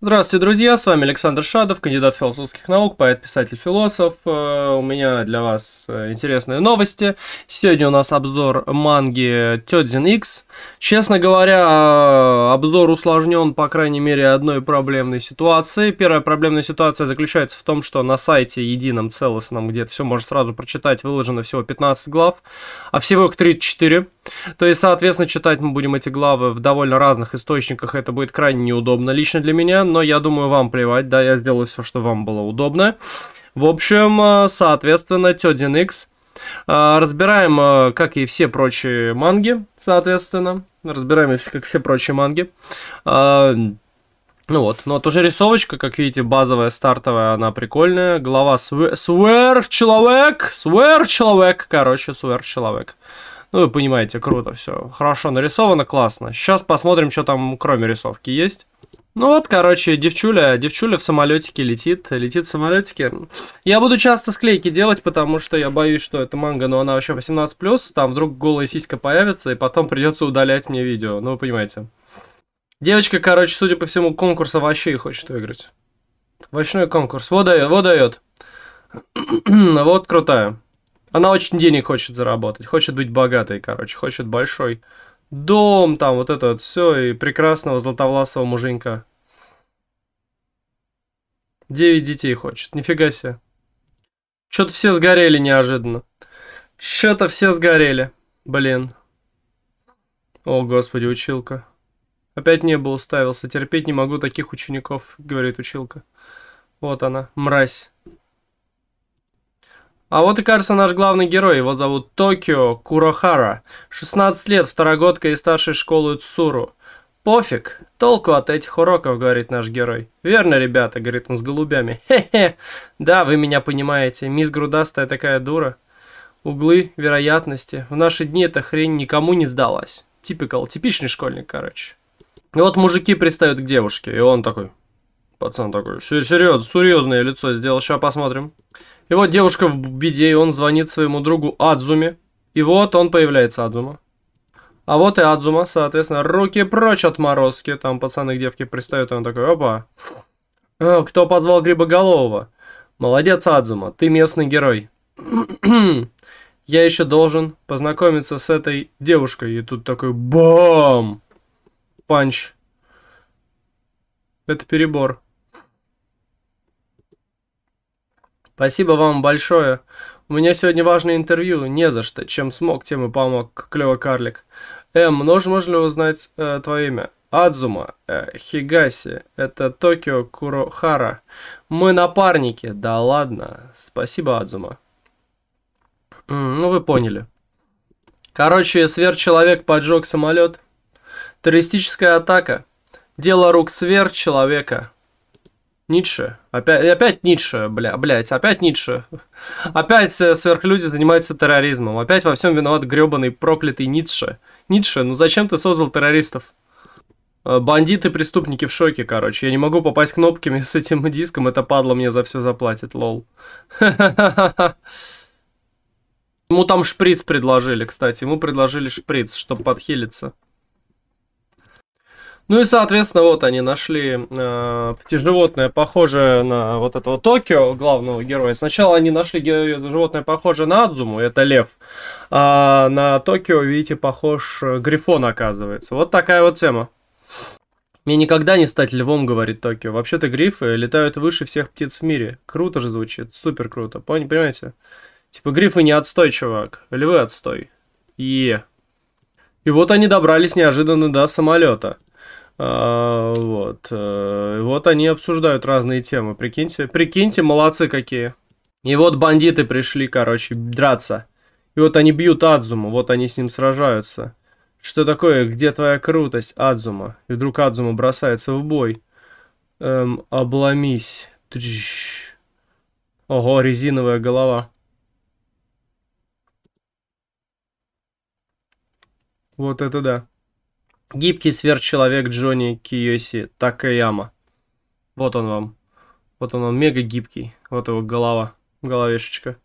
Здравствуйте, друзья! С вами Александр Шадов, кандидат философских наук, поэт, писатель, философ. Э, у меня для вас э, интересные новости. Сегодня у нас обзор манги Тёдзин X. Честно говоря, обзор усложнен, по крайней мере, одной проблемной ситуацией. Первая проблемная ситуация заключается в том, что на сайте едином, целостном, где ты все можно сразу прочитать, выложено всего 15 глав, а всего их 34. То есть, соответственно, читать мы будем эти главы в довольно разных источниках. Это будет крайне неудобно лично для меня, но я думаю, вам плевать, да, я сделаю все, что вам было удобно. В общем, э, соответственно, Тёдин Икс. Э, разбираем, э, как и все прочие манги, соответственно. Разбираем, как все прочие манги. Ну вот, но ну вот уже рисовочка, как видите, базовая, стартовая, она прикольная. Глава Сверхчеловек, Сверхчеловек, короче, Сверхчеловек. Ну, вы понимаете, круто все. Хорошо нарисовано, классно. Сейчас посмотрим, что там кроме рисовки есть. Ну вот, короче, девчуля, девчуля в самолетике летит, летит в самолетике. Я буду часто склейки делать, потому что я боюсь, что это манга, но ну, она вообще 18+, там вдруг голая сиська появится, и потом придется удалять мне видео, ну вы понимаете. Девочка, короче, судя по всему, конкурс овощей хочет выиграть. Овощной конкурс, вот дает, вот дает. вот крутая. Она очень денег хочет заработать, хочет быть богатой, короче, хочет большой дом, там вот это вот все, и прекрасного златовласого муженька. Девять детей хочет, нифига себе. Что-то все сгорели неожиданно. Что-то все сгорели, блин. О, господи, училка. Опять не был уставился, терпеть не могу таких учеников, говорит училка. Вот она, мразь. А вот и, кажется, наш главный герой. Его зовут Токио Курохара. 16 лет, второгодка из старшей школы Цуру. Пофиг, толку от этих уроков, говорит наш герой. Верно, ребята, говорит он с голубями. Хе-хе, да, вы меня понимаете, мисс Грудастая такая дура. Углы, вероятности. В наши дни эта хрень никому не сдалась. Типикал, типичный школьник, короче. И вот мужики пристают к девушке, и он такой... Пацан такой, серьезно, серьезное лицо сделал, сейчас посмотрим. И вот девушка в беде, и он звонит своему другу Адзуме. И вот он появляется, Адзума. А вот и Адзума, соответственно, руки прочь от морозки. Там пацаны к девке пристают, и он такой, опа. Э, кто позвал Грибоголового? Молодец, Адзума, ты местный герой. Я еще должен познакомиться с этой девушкой. И тут такой бам! Панч. Это перебор. Спасибо вам большое. У меня сегодня важное интервью, не за что. Чем смог, тем и помог, клево карлик. Эм, можно, можно узнать э, твое имя? Адзума, э, Хигаси, это Токио Курохара. Мы напарники. Да ладно. Спасибо, Адзума. ну, вы поняли. Короче, сверхчеловек поджег самолет. Террористическая атака. Дело рук сверхчеловека. человека. Ницше. Опять, опять Ницше, бля, блядь, опять Ницше. Опять э, сверхлюди занимаются терроризмом. Опять во всем виноват гребаный проклятый Ницше. Ницше, ну зачем ты создал террористов? Э, бандиты, преступники в шоке, короче. Я не могу попасть кнопками с этим диском, это падло мне за все заплатит, лол. Ему там шприц предложили, кстати. Ему предложили шприц, чтобы подхилиться. Ну и, соответственно, вот они нашли э, животное, похожее на вот этого Токио, главного героя. Сначала они нашли животное, похожее на Адзуму, это лев. А на Токио, видите, похож э, Грифон, оказывается. Вот такая вот тема. Мне никогда не стать львом, говорит Токио. Вообще-то грифы летают выше всех птиц в мире. Круто же звучит, супер круто. Понимаете? Типа грифы не отстой, чувак. Львы отстой. Е. И вот они добрались неожиданно до самолета. А, вот. Э, вот они обсуждают разные темы. Прикиньте, прикиньте, молодцы какие. И вот бандиты пришли, короче, драться. И вот они бьют Адзуму, вот они с ним сражаются. Что такое, где твоя крутость, Адзума? И вдруг Адзума бросается в бой. Эм, обломись. Трищ. Ого, резиновая голова. Вот это да. Гибкий сверхчеловек Джонни Киоси Такаяма. Вот он вам. Вот он, он мега гибкий. Вот его голова, головешечка.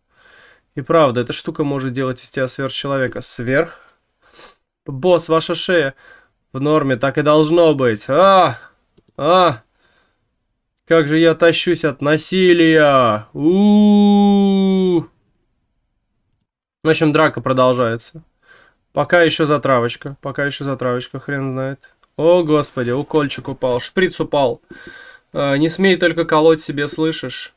И правда, эта штука может делать из тебя сверхчеловека. Сверх? Босс, ваша шея в норме, так и должно быть. А! А! Как же я тащусь от насилия! У, -у, -у, -у. В общем, драка продолжается. Пока еще затравочка. Пока еще затравочка, хрен знает. О, господи, укольчик упал, шприц упал. Э, не смей только колоть себе, слышишь?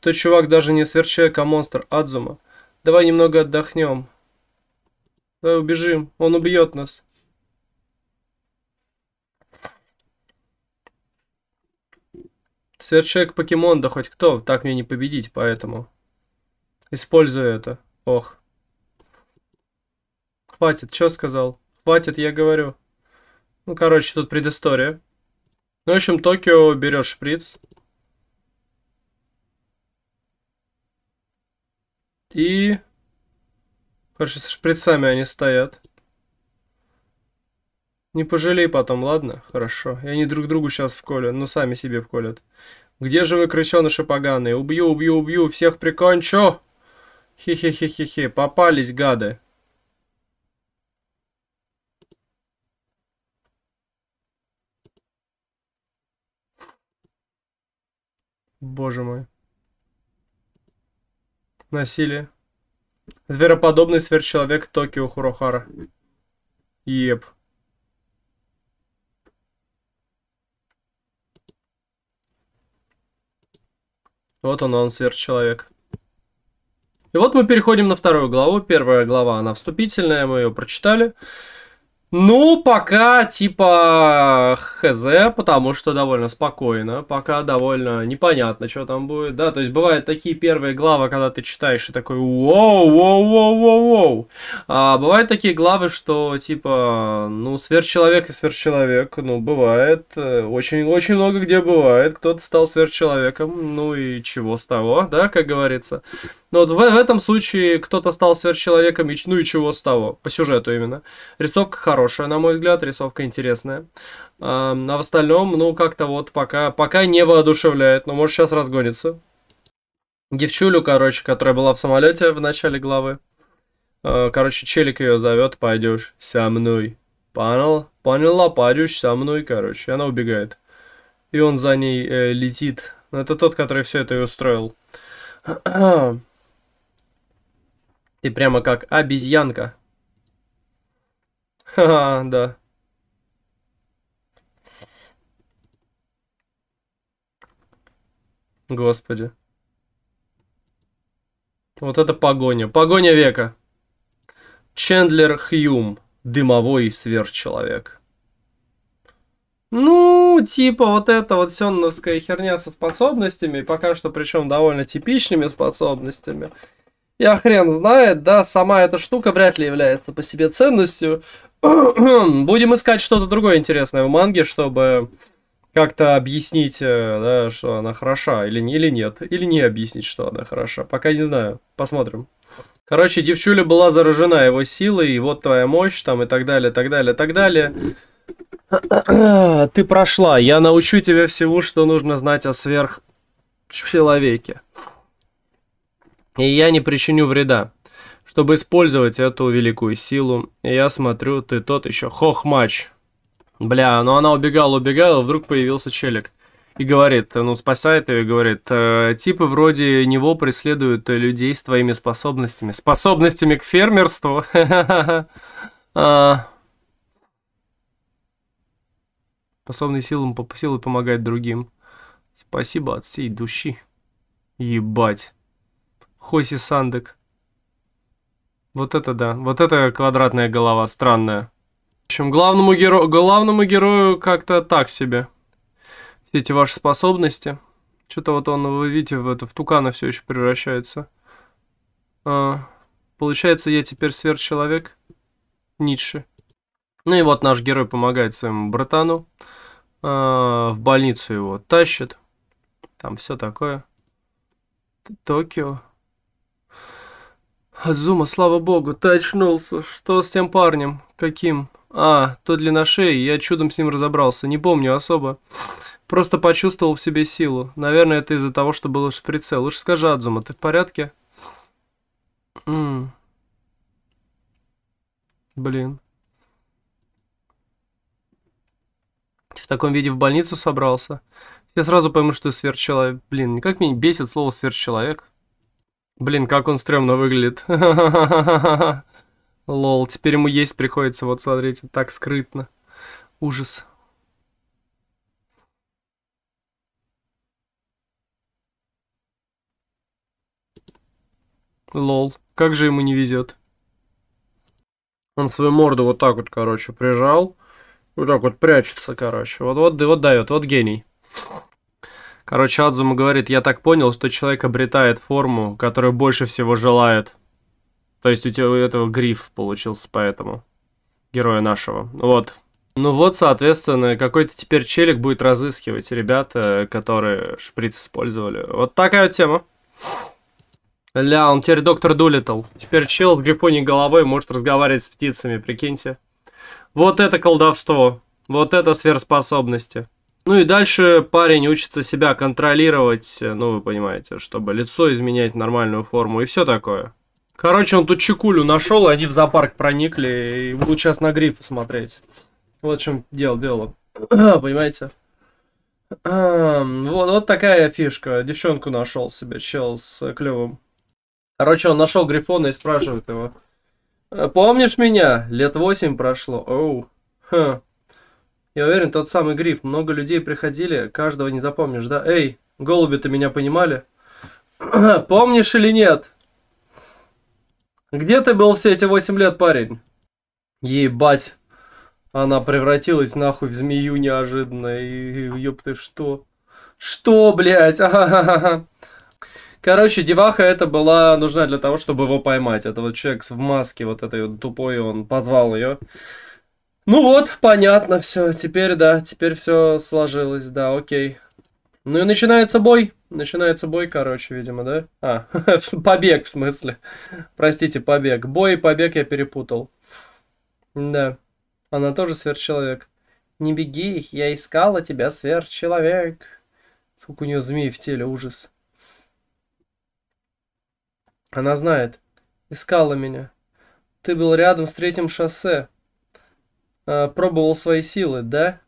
Ты, чувак, даже не сверчек, а монстр Адзума. Давай немного отдохнем. Давай убежим, он убьет нас. Сверчек покемон, да хоть кто, так мне не победить, поэтому... Использую это. Ох. Хватит, что сказал? Хватит, я говорю. Ну, короче, тут предыстория. Ну, в общем, Токио берет шприц. И... Короче, со шприцами они стоят. Не пожалей потом, ладно? Хорошо. И они друг другу сейчас вколят, но ну, сами себе вколят. Где же вы, крысеныши поганые? Убью, убью, убью, всех прикончу! Хе-хе-хе-хе-хе, попались, гады. Боже мой. Насилие. Звероподобный сверхчеловек Токио Хурохара. Еп. Вот он, он сверхчеловек. И вот мы переходим на вторую главу. Первая глава, она вступительная, мы ее прочитали. Ну, пока типа хз, потому что довольно спокойно, пока довольно непонятно, что там будет, да, то есть бывают такие первые главы, когда ты читаешь и такой воу, воу, воу, воу, воу, а бывают такие главы, что типа, ну, сверхчеловек и сверхчеловек, ну, бывает, очень-очень э, много где бывает, кто-то стал сверхчеловеком, ну и чего с того, да, как говорится. Но вот в, в этом случае кто-то стал сверхчеловеком, и, ну и чего с того, по сюжету именно. Рисовка хорошая хорошая, на мой взгляд, рисовка интересная. А в остальном, ну, как-то вот пока, пока не воодушевляет, но может сейчас разгонится. Девчулю, короче, которая была в самолете в начале главы. А, короче, челик ее зовет, пойдешь со мной. Понял? Поняла, пойдешь со мной, короче. Она убегает. И он за ней э, летит. Ну, это тот, который все это и устроил. Ты прямо как обезьянка. Ха, -ха да. Господи. Вот это погоня. Погоня века. Чендлер Хьюм. Дымовой сверхчеловек. Ну, типа вот это вот сенновская херня со способностями, пока что причем довольно типичными способностями. Я хрен знает, да, сама эта штука вряд ли является по себе ценностью. Будем искать что-то другое интересное в манге, чтобы как-то объяснить, э, да, что она хороша или, или нет. Или не объяснить, что она хороша. Пока не знаю. Посмотрим. Короче, девчуля была заражена его силой, и вот твоя мощь, там, и так далее, так далее, так далее. Ты прошла. Я научу тебя всему, что нужно знать о сверхчеловеке. И я не причиню вреда. Чтобы использовать эту великую силу, я смотрю, ты тот еще хохмач. Бля, ну она убегала, убегала, вдруг появился челик. И говорит, ну спасает ее, говорит, э, типы вроде него преследуют людей с твоими способностями. Способностями к фермерству. А. Способный силам, силы помогать другим. Спасибо от всей души. Ебать. Хоси Сандек. Вот это да. Вот это квадратная голова, странная. В общем, главному, геро... главному герою как-то так себе. Все эти ваши способности. Что-то вот он, вы видите, в, это, в тукана все еще превращается. А, получается, я теперь сверхчеловек? Ницше. Ну и вот наш герой помогает своему братану. А, в больницу его тащит. Там все такое. Токио. Азума, слава богу, ты очнулся. Что с тем парнем? Каким? А, то тот длинношеи, я чудом с ним разобрался, не помню особо. Просто почувствовал в себе силу. Наверное, это из-за того, что был уж шприце. Лучше скажи, Адзума, ты в порядке? М -м. Блин. В таком виде в больницу собрался. Я сразу пойму, что ты сверхчеловек. Блин, как меня бесит слово сверхчеловек. Блин, как он стрёмно выглядит. Лол, теперь ему есть приходится, вот смотрите, так скрытно. Ужас. Лол, как же ему не везет. Он свою морду вот так вот, короче, прижал. Вот так вот прячется, короче. Вот, вот, вот дает, вот гений. Короче, Адзума говорит, я так понял, что человек обретает форму, которую больше всего желает. То есть у тебя у этого гриф получился поэтому. Героя нашего. Вот. Ну вот, соответственно, какой-то теперь челик будет разыскивать ребята, которые шприц использовали. Вот такая тема. Ля, он теперь доктор Дулитл. Теперь чел с грифоней головой может разговаривать с птицами, прикиньте. Вот это колдовство. Вот это сверхспособности. Ну и дальше парень учится себя контролировать, э, ну вы понимаете, чтобы лицо изменять нормальную форму и все такое. Короче, он тут чекулю нашел, они в зоопарк проникли, и будут сейчас на гриф смотреть. Вот в чем дело, дело. Понимаете? Эм, вот, вот такая фишка. Девчонку нашел себе, чел с клевым. Короче, он нашел Грифона и спрашивает его. «Э, помнишь меня? Лет восемь прошло. Оу. Ха. Я уверен, тот самый гриф. Много людей приходили, каждого не запомнишь, да? Эй, голуби ты меня понимали? Помнишь или нет? Где ты был все эти восемь лет, парень? Ебать. Она превратилась нахуй в змею неожиданно. И, ёб ты, что? Что, блядь? А -ха -ха -ха. Короче, деваха это была нужна для того, чтобы его поймать. Это вот человек в маске вот этой вот тупой, он позвал ее. Ну вот, понятно все. Теперь, да, теперь все сложилось, да, окей. Ну и начинается бой. Начинается бой, короче, видимо, да? А, побег в смысле. Простите, побег. Бой и побег я перепутал. Да. Она тоже сверхчеловек. Не беги, я искала тебя, сверхчеловек. Сколько у нее змей в теле, ужас. Она знает. Искала меня. Ты был рядом с третьим шоссе. Э, пробовал свои силы, да?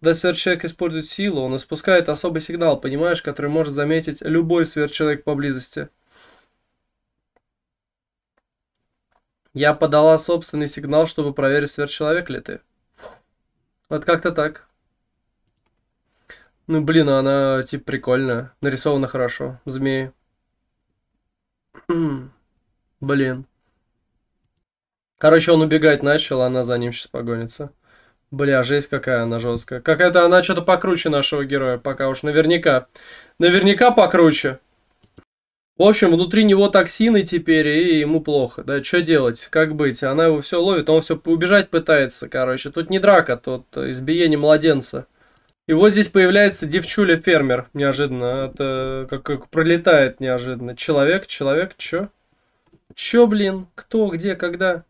Когда сверхчеловек использует силу, он испускает особый сигнал, понимаешь, который может заметить любой сверхчеловек поблизости. Я подала собственный сигнал, чтобы проверить, сверхчеловек ли ты. Вот как-то так. Ну, блин, она, типа, прикольная. Нарисована хорошо. Змеи. блин. Короче, он убегать начал, она за ним сейчас погонится. Бля, жесть какая она жесткая. Как это она что-то покруче нашего героя, пока уж наверняка. Наверняка покруче. В общем, внутри него токсины теперь, и ему плохо. Да, что делать, как быть? Она его все ловит, он все убежать пытается, короче. Тут не драка, тут избиение младенца. И вот здесь появляется девчуля-фермер, неожиданно. Это как, как пролетает неожиданно. Человек, человек, чё? Чё, блин? Кто, где, когда?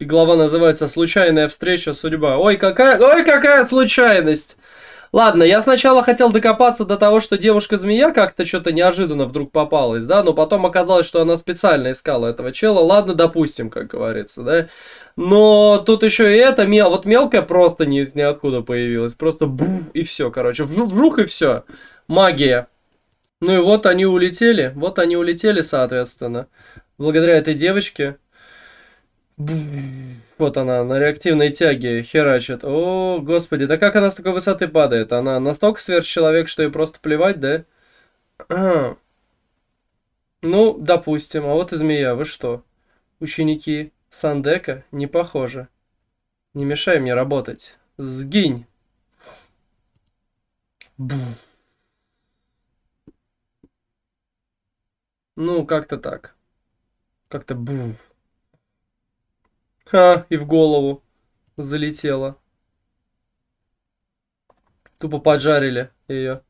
И глава называется «Случайная встреча, судьба». Ой, какая, ой, какая случайность! Ладно, я сначала хотел докопаться до того, что девушка-змея как-то что-то неожиданно вдруг попалась, да, но потом оказалось, что она специально искала этого чела. Ладно, допустим, как говорится, да. Но тут еще и это, мел, вот мелкая просто ни, ниоткуда появилась. Просто бух, и все, короче, вжух, и все. Магия. Ну и вот они улетели, вот они улетели, соответственно. Благодаря этой девочке вот она, на реактивной тяге херачит. О, господи, да как она с такой высоты падает? Она настолько сверхчеловек, что ей просто плевать, да? А. Ну, допустим, а вот и змея, вы что? Ученики Сандека не похожи. Не мешай мне работать. Сгинь. Ну, как-то так. Как-то бум. Ха, и в голову залетело. Тупо поджарили ее.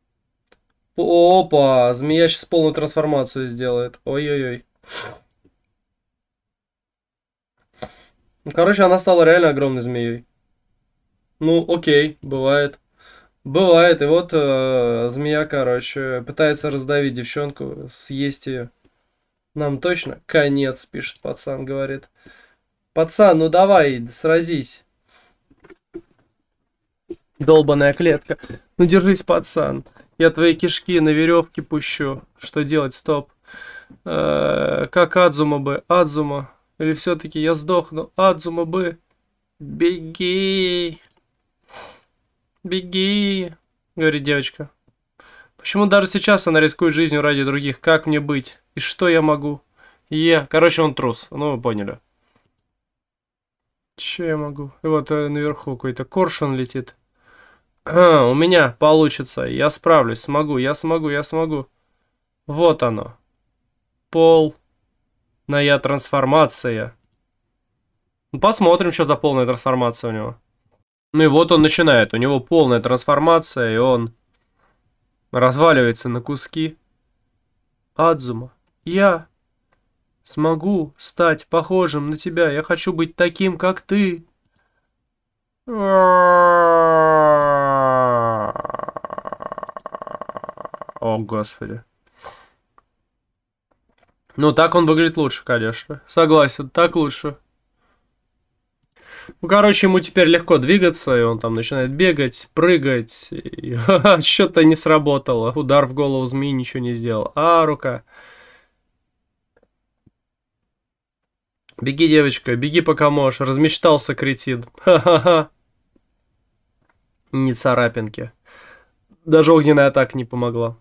Опа, змея сейчас полную трансформацию сделает. Ой-ой-ой. Ну, короче, она стала реально огромной змеей. Ну, окей, бывает. Бывает, и вот э, змея, короче, пытается раздавить девчонку, съесть ее. Нам точно конец, пишет пацан, говорит. Пацан, ну давай, сразись. Долбаная клетка. Ну держись, пацан. Я твои кишки на веревке пущу. Что делать? Стоп. Э как Адзума бы? Адзума. Или все-таки я сдохну? Адзума бы. Беги. Беги. Говорит девочка. Почему даже сейчас она рискует жизнью ради других? Как мне быть? И что я могу? Е. Короче, он трус. Ну, вы поняли. Че я могу? Вот э, наверху какой-то коршун летит. А, у меня получится. Я справлюсь, смогу, я смогу, я смогу. Вот оно. Полная трансформация. Ну, посмотрим, что за полная трансформация у него. Ну и вот он начинает. У него полная трансформация, и он разваливается на куски. Адзума, я смогу стать похожим на тебя. Я хочу быть таким, как ты. О, господи. Ну, так он выглядит лучше, конечно. Согласен, так лучше. Ну, короче, ему теперь легко двигаться, и он там начинает бегать, прыгать. И... Что-то не сработало. Удар в голову змеи ничего не сделал. А, рука. Беги, девочка, беги, пока можешь. Размечтался кретин. Ха-ха-ха. Не царапинки. Даже огненная атака не помогла.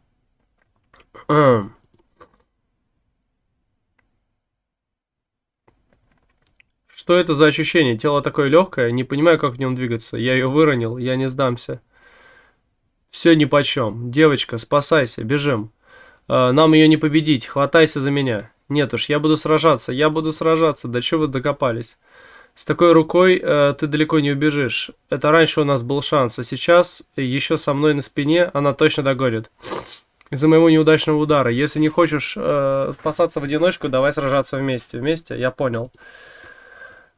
Что это за ощущение? Тело такое легкое, не понимаю, как в нем двигаться. Я ее выронил, я не сдамся. Все ни по Девочка, спасайся, бежим. А, нам ее не победить, хватайся за меня. Нет уж, я буду сражаться, я буду сражаться, да чего вы докопались? С такой рукой э, ты далеко не убежишь. Это раньше у нас был шанс, а сейчас еще со мной на спине она точно догорит Из-за моего неудачного удара. Если не хочешь э, спасаться в одиночку, давай сражаться вместе. Вместе? Я понял.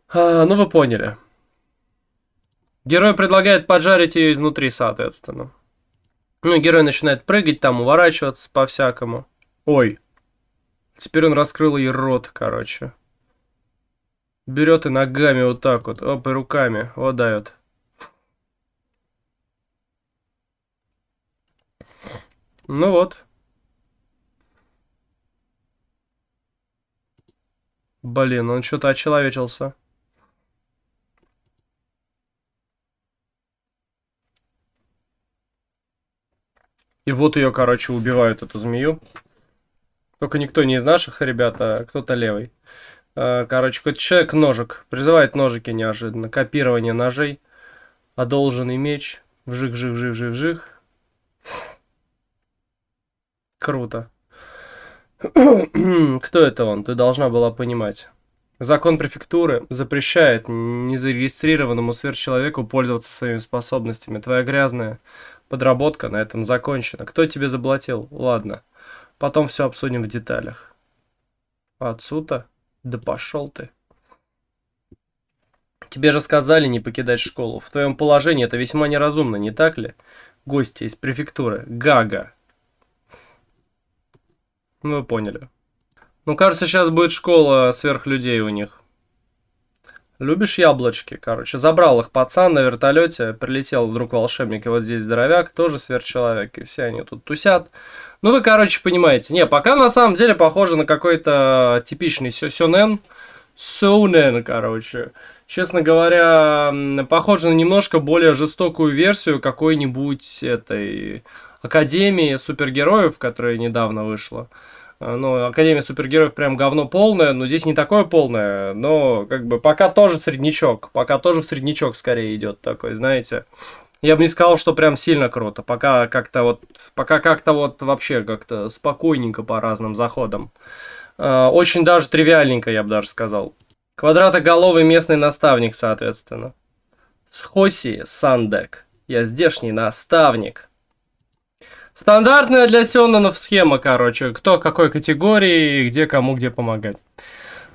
А, ну вы поняли. Герой предлагает поджарить ее изнутри, соответственно. Ну, герой начинает прыгать там, уворачиваться по-всякому. Ой, Теперь он раскрыл ей рот, короче. Берет и ногами вот так вот, оп, и руками, вот дает. Ну вот. Блин, он что-то очеловечился. И вот ее, короче, убивают, эту змею. Только никто не из наших ребят, а кто-то левый. Э, короче, какой-то человек ножик. Призывает ножики неожиданно. Копирование ножей. Одолженный меч. Вжих, вжих, вжих, вжих, вжих. Круто. Кто это он? Ты должна была понимать. Закон префектуры запрещает незарегистрированному сверхчеловеку пользоваться своими способностями. Твоя грязная подработка на этом закончена. Кто тебе заблатил? Ладно. Потом все обсудим в деталях. Отсюда? Да пошел ты. Тебе же сказали не покидать школу. В твоем положении это весьма неразумно, не так ли? Гости из префектуры. Гага. Ну, вы поняли. Ну, кажется, сейчас будет школа сверхлюдей у них. Любишь яблочки? Короче, забрал их пацан на вертолете. Прилетел вдруг волшебник, и вот здесь здоровяк, тоже сверхчеловек. И все они тут тусят. Ну, вы, короче, понимаете. Не, пока на самом деле похоже на какой-то типичный сёнэн. Сёнэн, короче. Честно говоря, похоже на немножко более жестокую версию какой-нибудь этой Академии супергероев, которая недавно вышла. Э, ну, Академия супергероев прям говно полное, но здесь не такое полное, но как бы пока тоже среднячок, пока тоже в среднячок скорее идет такой, знаете. Я бы не сказал, что прям сильно круто. Пока как-то вот, пока как-то вот вообще как-то спокойненько по разным заходам. Э, очень даже тривиальненько, я бы даже сказал. Квадратоголовый местный наставник, соответственно. Схоси Сандек. Я здешний наставник. Стандартная для Сёнонов схема, короче. Кто какой категории, где кому где помогать.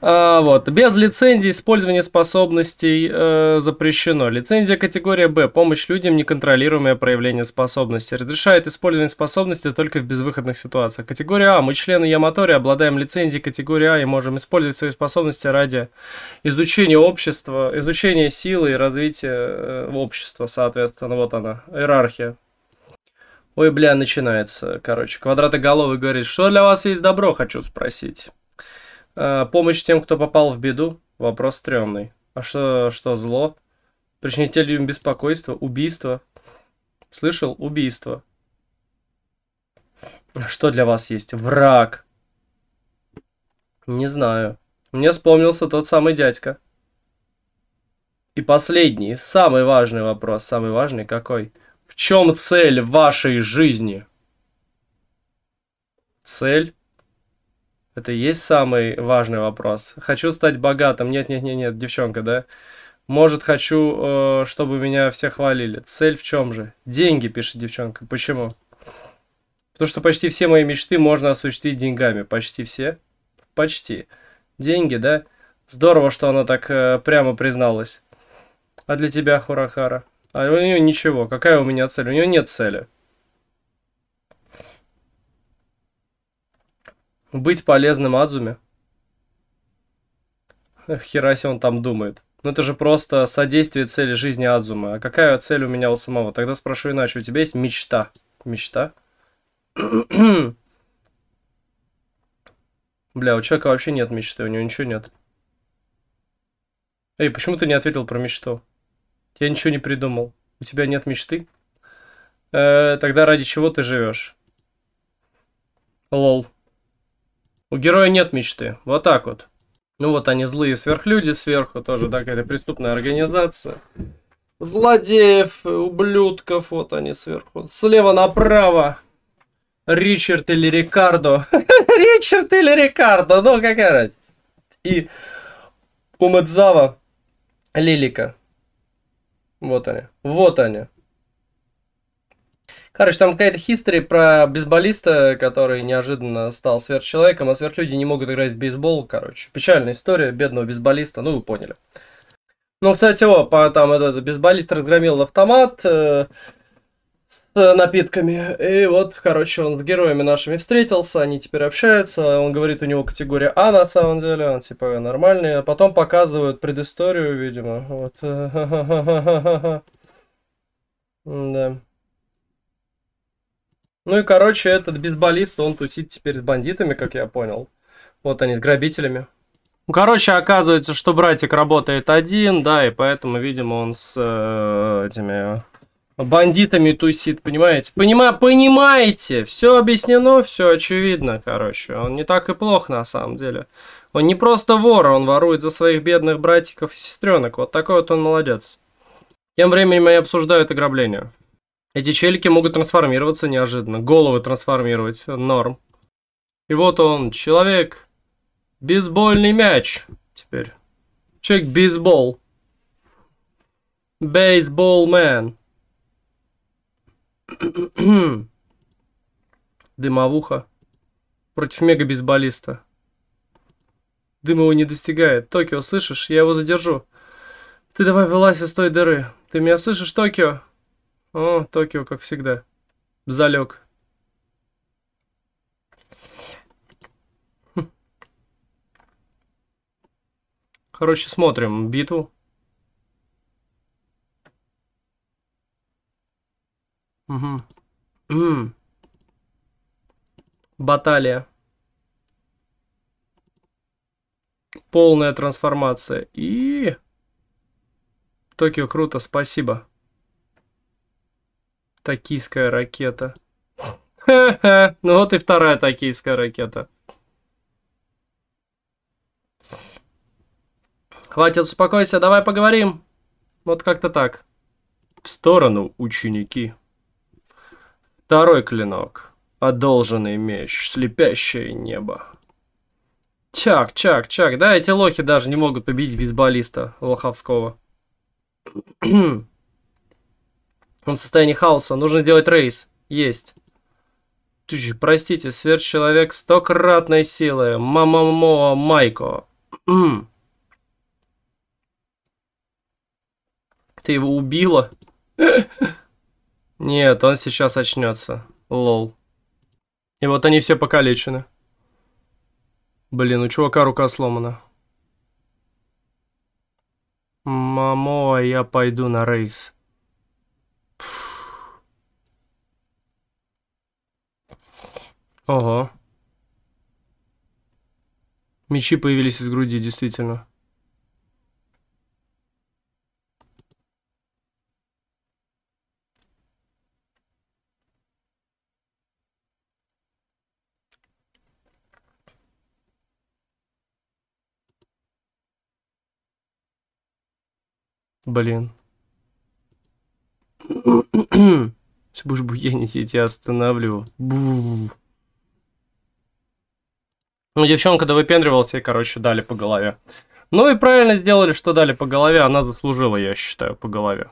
А, вот. Без лицензии использование способностей э, запрещено. Лицензия категория Б. Помощь людям, неконтролируемое проявление способностей. Разрешает использование способностей только в безвыходных ситуациях. Категория А. Мы члены Яматори, обладаем лицензией категории А и можем использовать свои способности ради изучения общества, изучения силы и развития э, общества, соответственно. Вот она, иерархия. Ой, бля, начинается, короче. Квадратоголовый говорит, что для вас есть добро, хочу спросить. Э, помощь тем, кто попал в беду? Вопрос стрёмный. А что, что зло? Причинитель людям беспокойства? Убийство? Слышал? Убийство. Что для вас есть? Враг. Не знаю. Мне вспомнился тот самый дядька. И последний, самый важный вопрос, самый важный какой? В чем цель вашей жизни? Цель это и есть самый важный вопрос. Хочу стать богатым. Нет, нет, нет, нет, девчонка, да? Может, хочу, э, чтобы меня все хвалили. Цель в чем же? Деньги, пишет девчонка. Почему? Потому что почти все мои мечты можно осуществить деньгами. Почти все? Почти. Деньги, да? Здорово, что она так э, прямо призналась. А для тебя, Хурахара? А у нее ничего. Какая у меня цель? У нее нет цели. Быть полезным Адзуме. Хераси он там думает. Ну это же просто содействие цели жизни Адзумы. А какая цель у меня у самого? Тогда спрошу иначе. У тебя есть мечта? Мечта? Бля, у человека вообще нет мечты, у него ничего нет. Эй, почему ты не ответил про мечту? Я ничего не придумал. У тебя нет мечты? Э, тогда ради чего ты живешь? Лол. У героя нет мечты. Вот так вот. Ну вот они злые сверхлюди сверху, тоже такая преступная организация. Злодеев, ублюдков, вот они сверху. Слева направо. Ричард или Рикардо. Ричард или Рикардо, ну какая разница. И Умадзава, Лилика. Вот они, вот они. Короче, там какая-то хистори про бейсболиста, который неожиданно стал сверхчеловеком, а сверхлюди не могут играть в бейсбол, короче. Печальная история бедного бейсболиста, ну вы поняли. Ну, кстати, о, по, там этот бейсболист разгромил автомат э, с напитками. И вот, короче, он с героями нашими встретился, они теперь общаются. Он говорит, у него категория А на самом деле, он типа нормальный. А потом показывают предысторию, видимо. Вот. Да. Ну и, короче, этот бейсболист, он тусит теперь с бандитами, как я понял. Вот они, с грабителями. Ну, короче, оказывается, что братик работает один, да, и поэтому, видимо, он с э, этими бандитами тусит, понимаете? Понима понимаете? Все объяснено, все очевидно, короче. Он не так и плох, на самом деле. Он не просто вор, он ворует за своих бедных братиков и сестренок. Вот такой вот он молодец. Тем временем они обсуждают ограбление. Эти челики могут трансформироваться неожиданно. Головы трансформировать. Норм. И вот он, человек. Бейсбольный мяч. Теперь. Человек бейсбол. Бейсболмен. Дымовуха. Против мега-бейсболиста. Дым его не достигает. Токио, слышишь? Я его задержу. Ты давай вылазь из той дыры. Ты меня слышишь, Токио? О, Токио, как всегда. Залег. Хм. Короче, смотрим битву. Угу. Баталия. Полная трансформация. И... Токио, круто, спасибо. Токийская ракета. ну вот и вторая токийская ракета. Хватит, успокойся, давай поговорим. Вот как-то так. В сторону, ученики. Второй клинок. Одолженный меч, слепящее небо. Чак, чак, чак. Да, эти лохи даже не могут победить бейсболиста лоховского. Он в состоянии хаоса. Нужно делать рейс. Есть. Тыщ, простите, сверхчеловек стократной силы. Мама Мамамоа Майко. Ты его убила? Нет, он сейчас очнется. Лол. И вот они все покалечены. Блин, у чувака рука сломана. Мамо, я пойду на рейс. Ого. Мечи появились из груди, действительно. Блин. Если будешь буянить, я тебя останавливаю. Бу. Ну, девчонка да выпендривался, и, короче, дали по голове. Ну и правильно сделали, что дали по голове, она заслужила, я считаю, по голове.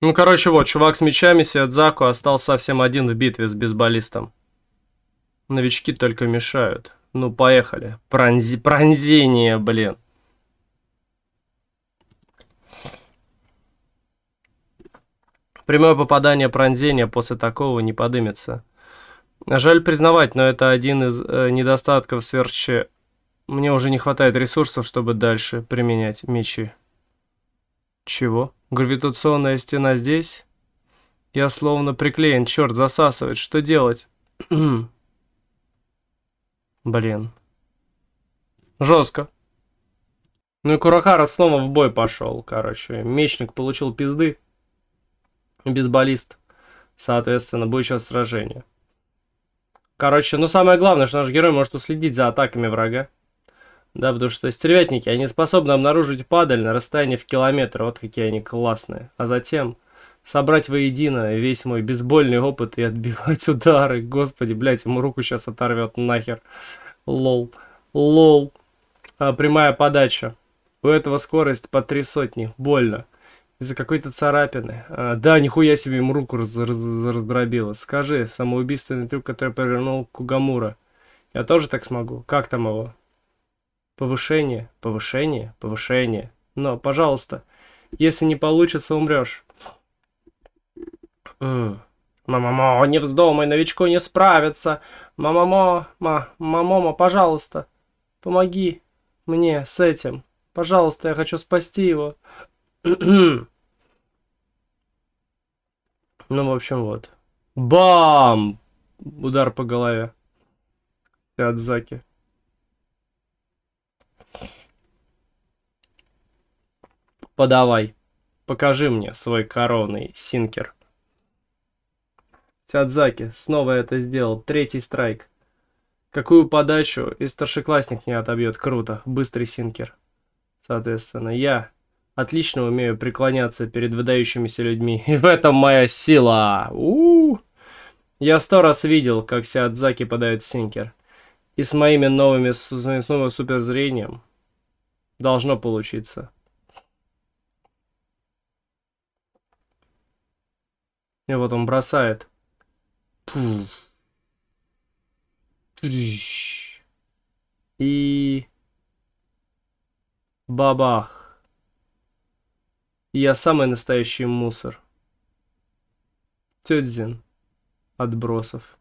Ну, короче, вот, чувак с мечами Сиадзаку остался совсем один в битве с бейсболистом. Новички только мешают. Ну, поехали. Пронзи... Пронзение, блин. Прямое попадание пронзения после такого не подымется. Жаль признавать, но это один из э, недостатков сверчи. Мне уже не хватает ресурсов, чтобы дальше применять мечи. Чего? Гравитационная стена здесь? Я словно приклеен, черт засасывает, что делать? Блин. Жестко. Ну и Курахара снова в бой пошел, короче. Мечник получил пизды. Бейсболист. Соответственно, будет сейчас сражение. Короче, но ну, самое главное, что наш герой может уследить за атаками врага. Да, потому что стервятники, они способны обнаружить падаль на расстоянии в километр. Вот какие они классные. А затем собрать воедино весь мой бейсбольный опыт и отбивать удары. Господи, блядь, ему руку сейчас оторвет нахер. Лол. Лол. А, прямая подача. У этого скорость по три сотни. Больно. Из-за какой-то царапины. А, да, нихуя себе ему руку раз раз раздробило. Скажи, самоубийственный трюк, который повернул Кугамура. Я тоже так смогу. Как там его? Повышение, повышение, повышение. Но, пожалуйста, если не получится, умрешь. Мама-мо, не вздумай, новичку не справится. Мама-мо, ма, мамома, пожалуйста, помоги мне с этим. Пожалуйста, я хочу спасти его. ну, в общем, вот. Бам! Удар по голове. От Заки. Подавай. Покажи мне свой коронный синкер. Тядзаки снова это сделал. Третий страйк. Какую подачу и старшеклассник не отобьет. Круто. Быстрый синкер. Соответственно, я Отлично умею преклоняться перед выдающимися людьми. И в этом моя сила. У -у -у. Я сто раз видел, как Сиадзаки подают синкер. И с моими новыми, с, с новым суперзрением должно получиться. И вот он бросает. И... Бабах. Я самый настоящий мусор. Тёдзин. Отбросов.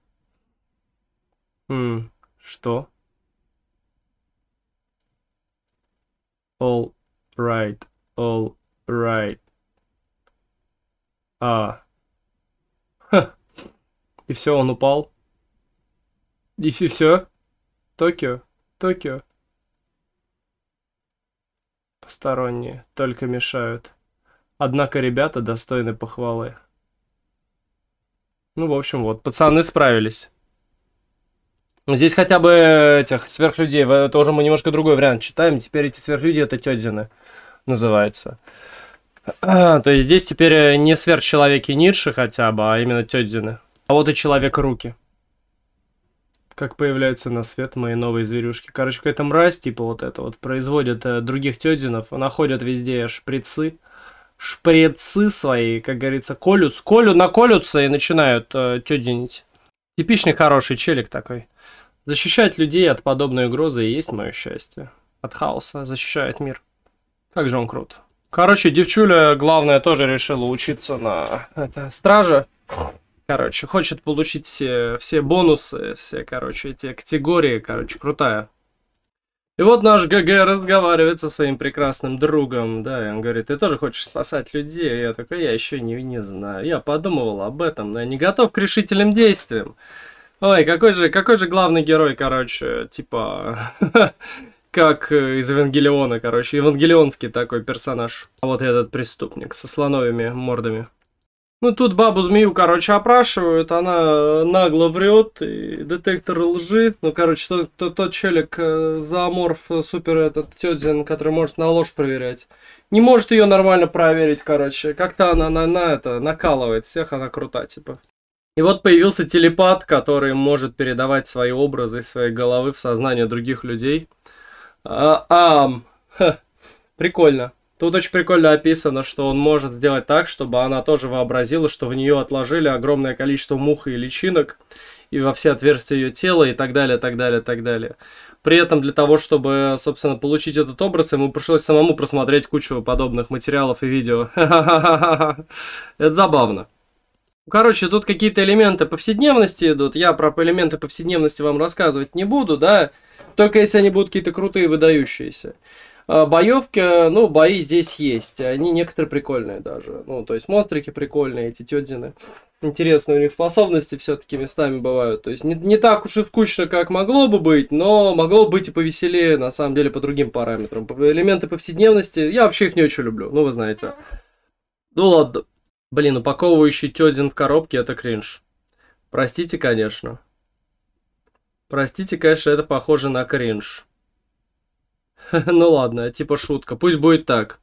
Хм, что? All right, all right. А. Ха. И все, он упал. И все, все. Токио, Токио. Посторонние, только мешают. Однако ребята достойны похвалы. Ну, в общем, вот, пацаны справились. Здесь хотя бы этих сверхлюдей, это уже мы немножко другой вариант читаем. Теперь эти сверхлюди, это тёдзины называется. то есть здесь теперь э, не сверхчеловеки Ницше хотя бы, а именно тёдзины. А вот и человек-руки. Как появляются на свет мои новые зверюшки. Короче, какая-то мразь, типа вот это вот, производит э, других тёдзинов, находят везде шприцы, шприцы свои, как говорится, колют, колю наколются и начинают э, тёденить. Типичный хороший челик такой. Защищать людей от подобной угрозы и есть мое счастье. От хаоса защищает мир. Как же он крут. Короче, девчуля, главное, тоже решила учиться на это, страже. Короче, хочет получить все, все бонусы, все, короче, эти категории, короче, крутая. И вот наш ГГ разговаривает со своим прекрасным другом, да, и он говорит, ты тоже хочешь спасать людей? Я такой, я еще не, не знаю, я подумывал об этом, но я не готов к решительным действиям. Ой, какой же, какой же главный герой, короче, типа, как э, из Евангелиона, короче, евангелионский такой персонаж. А вот этот преступник со слоновыми мордами. Ну, тут бабу-змею, короче, опрашивают, она э, нагло врет, и детектор лжи. Ну, короче, тот, тот, тот челик, э, зооморф, э, супер этот, тёдзин, который может на ложь проверять. Не может ее нормально проверить, короче. Как-то она на, на это, накалывает всех, она крута, типа. И вот появился телепат, который может передавать свои образы из своей головы в сознание других людей. А, а, ха, прикольно. Тут очень прикольно описано, что он может сделать так, чтобы она тоже вообразила, что в нее отложили огромное количество мух и личинок, и во все отверстия ее тела, и так далее, так далее, так далее. При этом для того, чтобы, собственно, получить этот образ, ему пришлось самому просмотреть кучу подобных материалов и видео. Это забавно. Короче, тут какие-то элементы повседневности идут. Я про элементы повседневности вам рассказывать не буду, да? Только если они будут какие-то крутые, выдающиеся. Э, боевки, э, ну, бои здесь есть. Они некоторые прикольные даже. Ну, то есть монстрики прикольные, эти тёдины. Интересные у них способности все-таки местами бывают. То есть не, не так уж и скучно, как могло бы быть, но могло быть и повеселее, на самом деле, по другим параметрам. Элементы повседневности, я вообще их не очень люблю, ну, вы знаете. Ну, ладно. Блин, упаковывающий тёдин в коробке, это кринж. Простите, конечно. Простите, конечно, это похоже на кринж. Ну ладно, типа шутка, пусть будет так.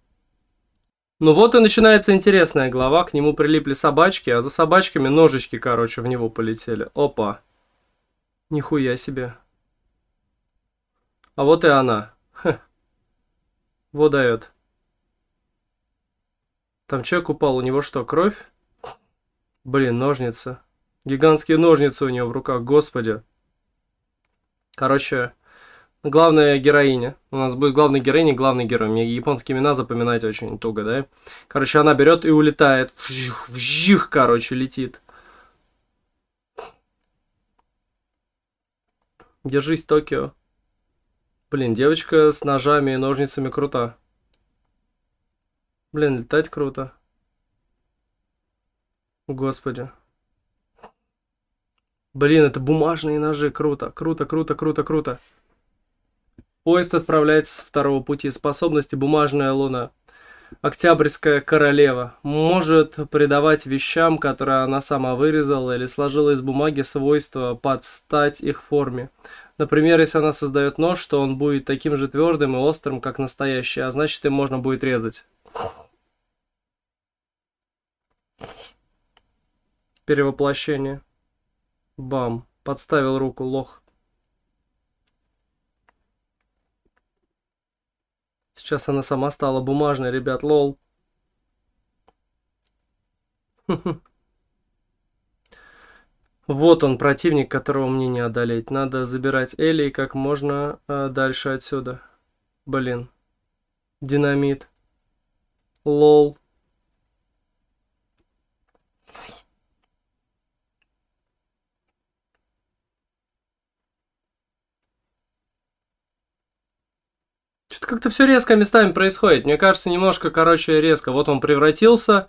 Ну вот и начинается интересная глава, к нему прилипли собачки, а за собачками ножички, короче, в него полетели. Опа. Нихуя себе. А вот и она. Хе. Вот дает. Там человек упал, у него что, кровь? Блин, ножницы. Гигантские ножницы у него в руках, господи. Короче, главная героиня. У нас будет главная героиня главный герой. Мне японские имена запоминать очень туго, да? Короче, она берет и улетает. Вжих, вжих короче, летит. Держись, Токио. Блин, девочка с ножами и ножницами круто. Блин, летать круто. Господи. Блин, это бумажные ножи. Круто, круто, круто, круто, круто. Поезд отправляется со второго пути. Способности «Бумажная луна». Октябрьская королева может придавать вещам, которые она сама вырезала или сложила из бумаги, свойства подстать их форме. Например, если она создает нож, то он будет таким же твердым и острым, как настоящий, а значит им можно будет резать. Перевоплощение. Бам. Подставил руку, лох. Сейчас она сама стала бумажной, ребят, лол. Вот он, противник, которого мне не одолеть. Надо забирать Элли как можно э, дальше отсюда. Блин. Динамит. Лол. Что-то как-то все резко местами происходит. Мне кажется, немножко, короче, резко. Вот он превратился,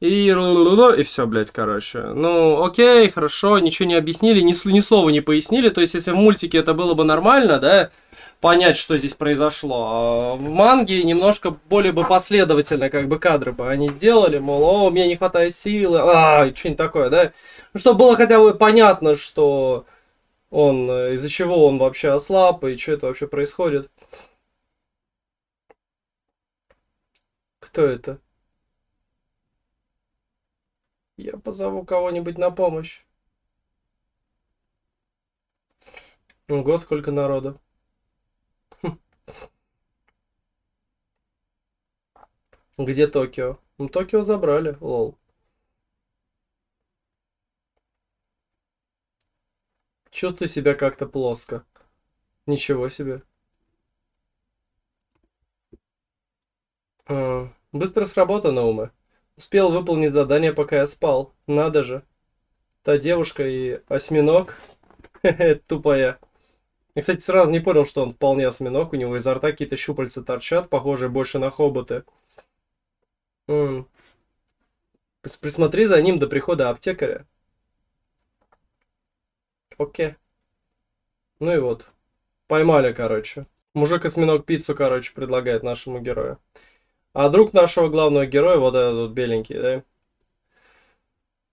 и... и все, блядь, короче. Ну, окей, хорошо, ничего не объяснили, ни, ни слова не пояснили. То есть, если в мультике это было бы нормально, да, понять, что здесь произошло. А в манге немножко более бы последовательно, как бы, кадры бы они сделали, мол, о, мне не хватает силы, а, что-нибудь такое, да. Ну, чтобы было хотя бы понятно, что он, э, из-за чего он вообще ослаб и что это вообще происходит. Кто это? Я позову кого-нибудь на помощь. Ого, ну, сколько народу. Хм. Где Токио? Ну, Токио забрали, лол. Чувствую себя как-то плоско. Ничего себе. быстро сработано, Уме. Успел выполнить задание, пока я спал. Надо же. Та девушка и осьминог. тупая. Я, кстати, сразу не понял, что он вполне осьминог. У него изо рта какие-то щупальца торчат, похожие больше на хоботы. Присмотри за ним до прихода аптекаря. Окей. Ну и вот. Поймали, короче. Мужик-осьминог пиццу, короче, предлагает нашему герою. А друг нашего главного героя, вот этот вот беленький, да,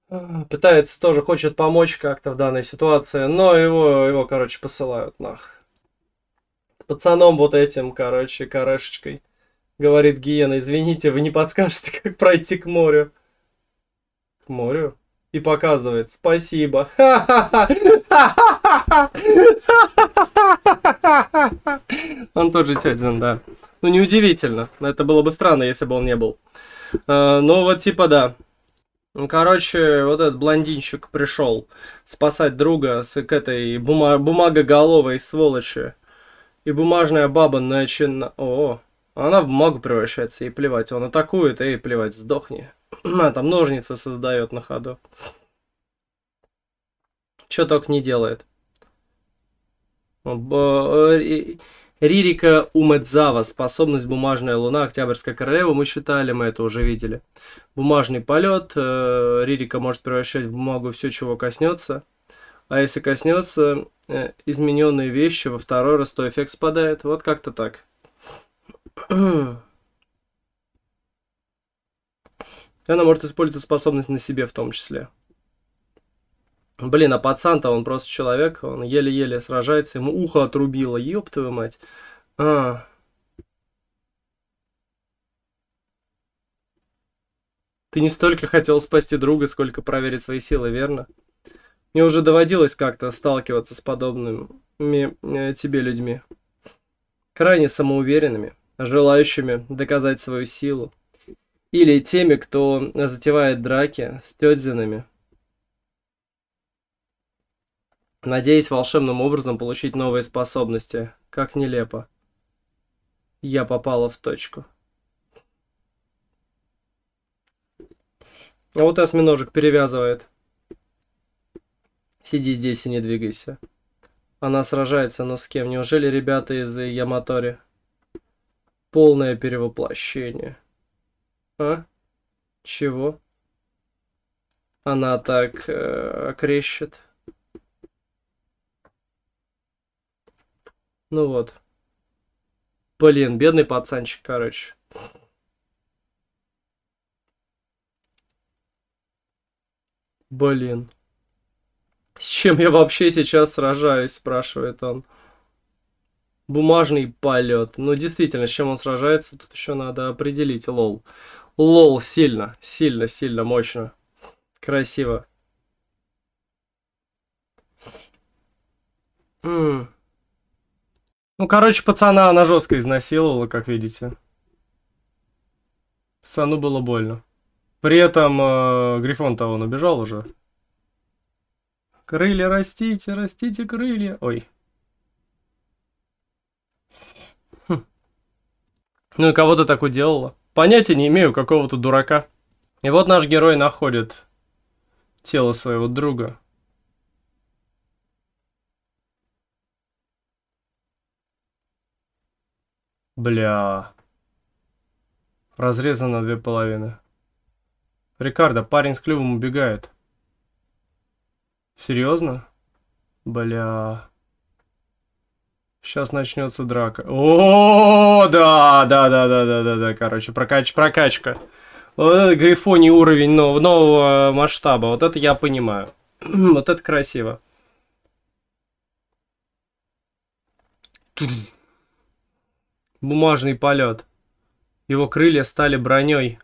а, пытается тоже, хочет помочь как-то в данной ситуации, но его, его короче, посылают нах. Пацаном вот этим, короче, корешечкой. Говорит Гиена, извините, вы не подскажете, как пройти к морю. К морю? И показывает, спасибо. Он тоже же да. Ну, неудивительно. Это было бы странно, если бы он не был. Э, Но ну, вот типа да. Ну, короче, вот этот блондинчик пришел спасать друга с к этой бума бумагоголовой сволочи. И бумажная баба начина... О, она в бумагу превращается, ей плевать. Он атакует, и плевать, сдохни. Она там ножницы создает на ходу. Че только не делает. Ририка Умедзава, способность «Бумажная луна», «Октябрьская королева», мы считали, мы это уже видели. Бумажный полет, э, Ририка может превращать в бумагу все, чего коснется. А если коснется э, измененные вещи, во второй раз то эффект спадает. Вот как-то так. Она может использовать способность на себе в том числе. Блин, а пацан-то он просто человек, он еле-еле сражается, ему ухо отрубило, ёб твою мать. А. Ты не столько хотел спасти друга, сколько проверить свои силы, верно? Мне уже доводилось как-то сталкиваться с подобными э, тебе людьми. Крайне самоуверенными, желающими доказать свою силу. Или теми, кто затевает драки с тёдзинами надеясь волшебным образом получить новые способности. Как нелепо. Я попала в точку. А вот осьминожек перевязывает. Сиди здесь и не двигайся. Она сражается, но с кем? Неужели ребята из Яматори? Полное перевоплощение. А? Чего? Она так э, крещет. Ну вот. Блин, бедный пацанчик, короче. Блин. С чем я вообще сейчас сражаюсь, спрашивает он. Бумажный полет. Ну, действительно, с чем он сражается, тут еще надо определить. Лол. Лол, сильно, сильно, сильно, мощно. Красиво. Ммм. Ну, короче, пацана она жестко изнасиловала, как видите. Пацану было больно. При этом э, Грифон-то он убежал уже. Крылья растите, растите крылья. Ой. Хм. Ну и кого ты так уделала? Понятия не имею, какого-то дурака. И вот наш герой находит тело своего друга. Бля. Разрезано две половины. Рикардо, парень с клювом убегает. Серьезно? Бля. Сейчас начнется драка. О, да, да, да, да, да, да, да, короче, прокач, прокачка. Вот это грифоний уровень нового, нового масштаба. Вот это я понимаю. вот это красиво бумажный полет. Его крылья стали броней.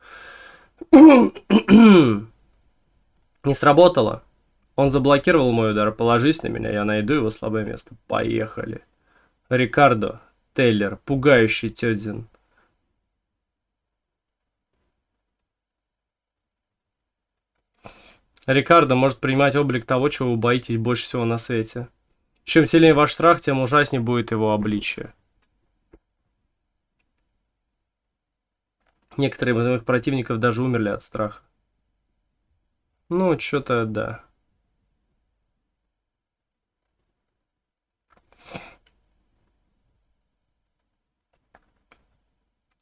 Не сработало. Он заблокировал мой удар. Положись на меня, я найду его слабое место. Поехали. Рикардо, Тейлер, пугающий тёдзин. Рикардо может принимать облик того, чего вы боитесь больше всего на свете. Чем сильнее ваш страх, тем ужаснее будет его обличие. Некоторые из моих противников даже умерли от страха. Ну, что-то да.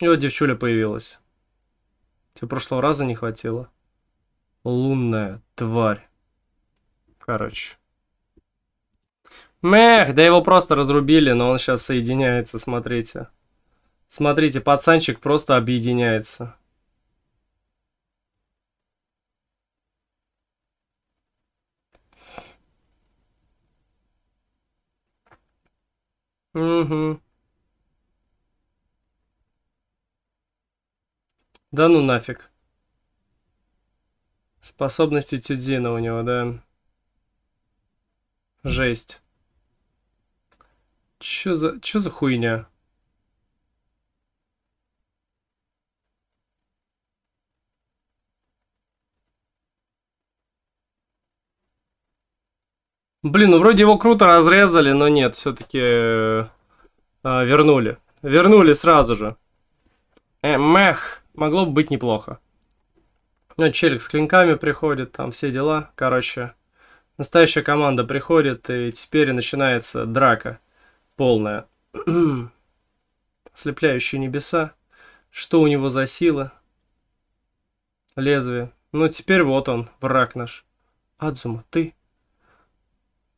И вот девчуля появилась. Тебе прошлого раза не хватило? Лунная тварь. Короче. Мех, да его просто разрубили, но он сейчас соединяется, смотрите. Смотрите, пацанчик просто объединяется. Угу. Да ну нафиг. Способности Тюдзина у него, да. Жесть. Чё за, чё за хуйня? Блин, ну вроде его круто разрезали, но нет, все-таки э, э, вернули. Вернули сразу же. Э, мех. Могло бы быть неплохо. Ну, челик с клинками приходит, там все дела. Короче, настоящая команда приходит, и теперь начинается драка полная. Слепляющие небеса. Что у него за сила? Лезвие. Ну, теперь вот он, враг наш. Адзума, ты...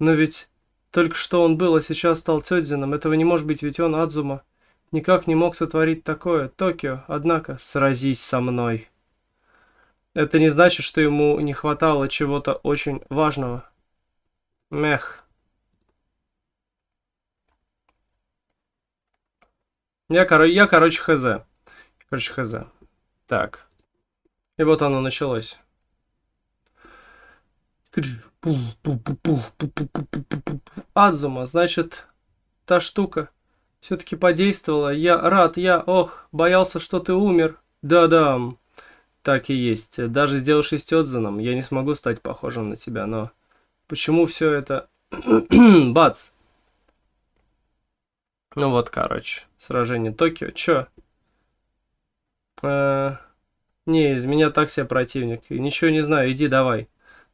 Но ведь только что он был, а сейчас стал Тёдзином. Этого не может быть, ведь он Адзума. Никак не мог сотворить такое. Токио, однако, сразись со мной. Это не значит, что ему не хватало чего-то очень важного. Мех. Я, кор... я короче, хз. Короче, хз. Так. И вот оно началось. Адзума, значит, та штука все-таки подействовала. Я рад, я, ох, боялся, что ты умер. Да-да, так и есть. Даже сделавшись Тёдзаном, я не смогу стать похожим на тебя, но... Почему все это... Бац! Ну вот, короче, сражение Токио. Чё? Э -э не, из меня так себе противник. И ничего не знаю, иди давай.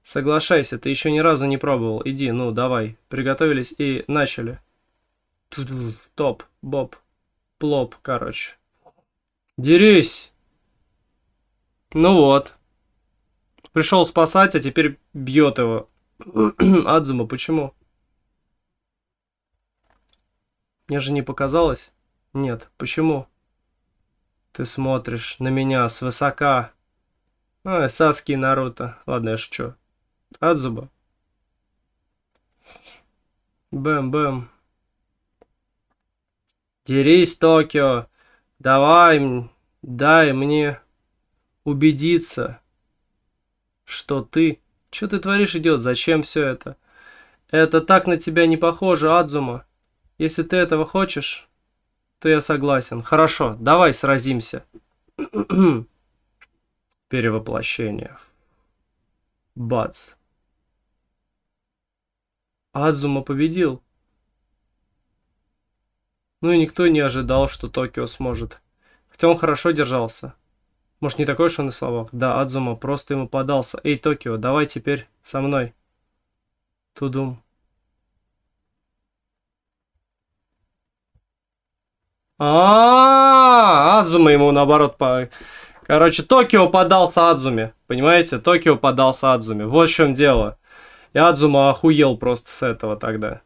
Соглашайся, ты еще ни разу не пробовал. Иди, ну, давай. Приготовились и начали. Топ, боб, плоп, короче. Дерись! Ну вот. Пришел спасать, а теперь бьет его. Адзума, почему? Мне же не показалось. Нет, почему? Ты смотришь на меня свысока. А, Саски и Наруто. Ладно, я шучу. Адзуба, Бэм-бэм. Дерись, Токио. Давай, дай мне убедиться, что ты... Что ты творишь, идет? Зачем все это? Это так на тебя не похоже, Адзума. Если ты этого хочешь, то я согласен. Хорошо, давай сразимся. Перевоплощение. Бац. Адзума победил. Ну и никто не ожидал, что Токио сможет. Хотя он хорошо держался. Может, не такой уж он и словак. Да, Адзума просто ему подался. Эй, Токио, давай теперь со мной. Тудум. А, -а, -а, Адзума ему наоборот по Короче, Токио подался Адзуме. Понимаете? Токио подался Адзуме. Вот в чем дело. И Адзума охуел просто с этого тогда.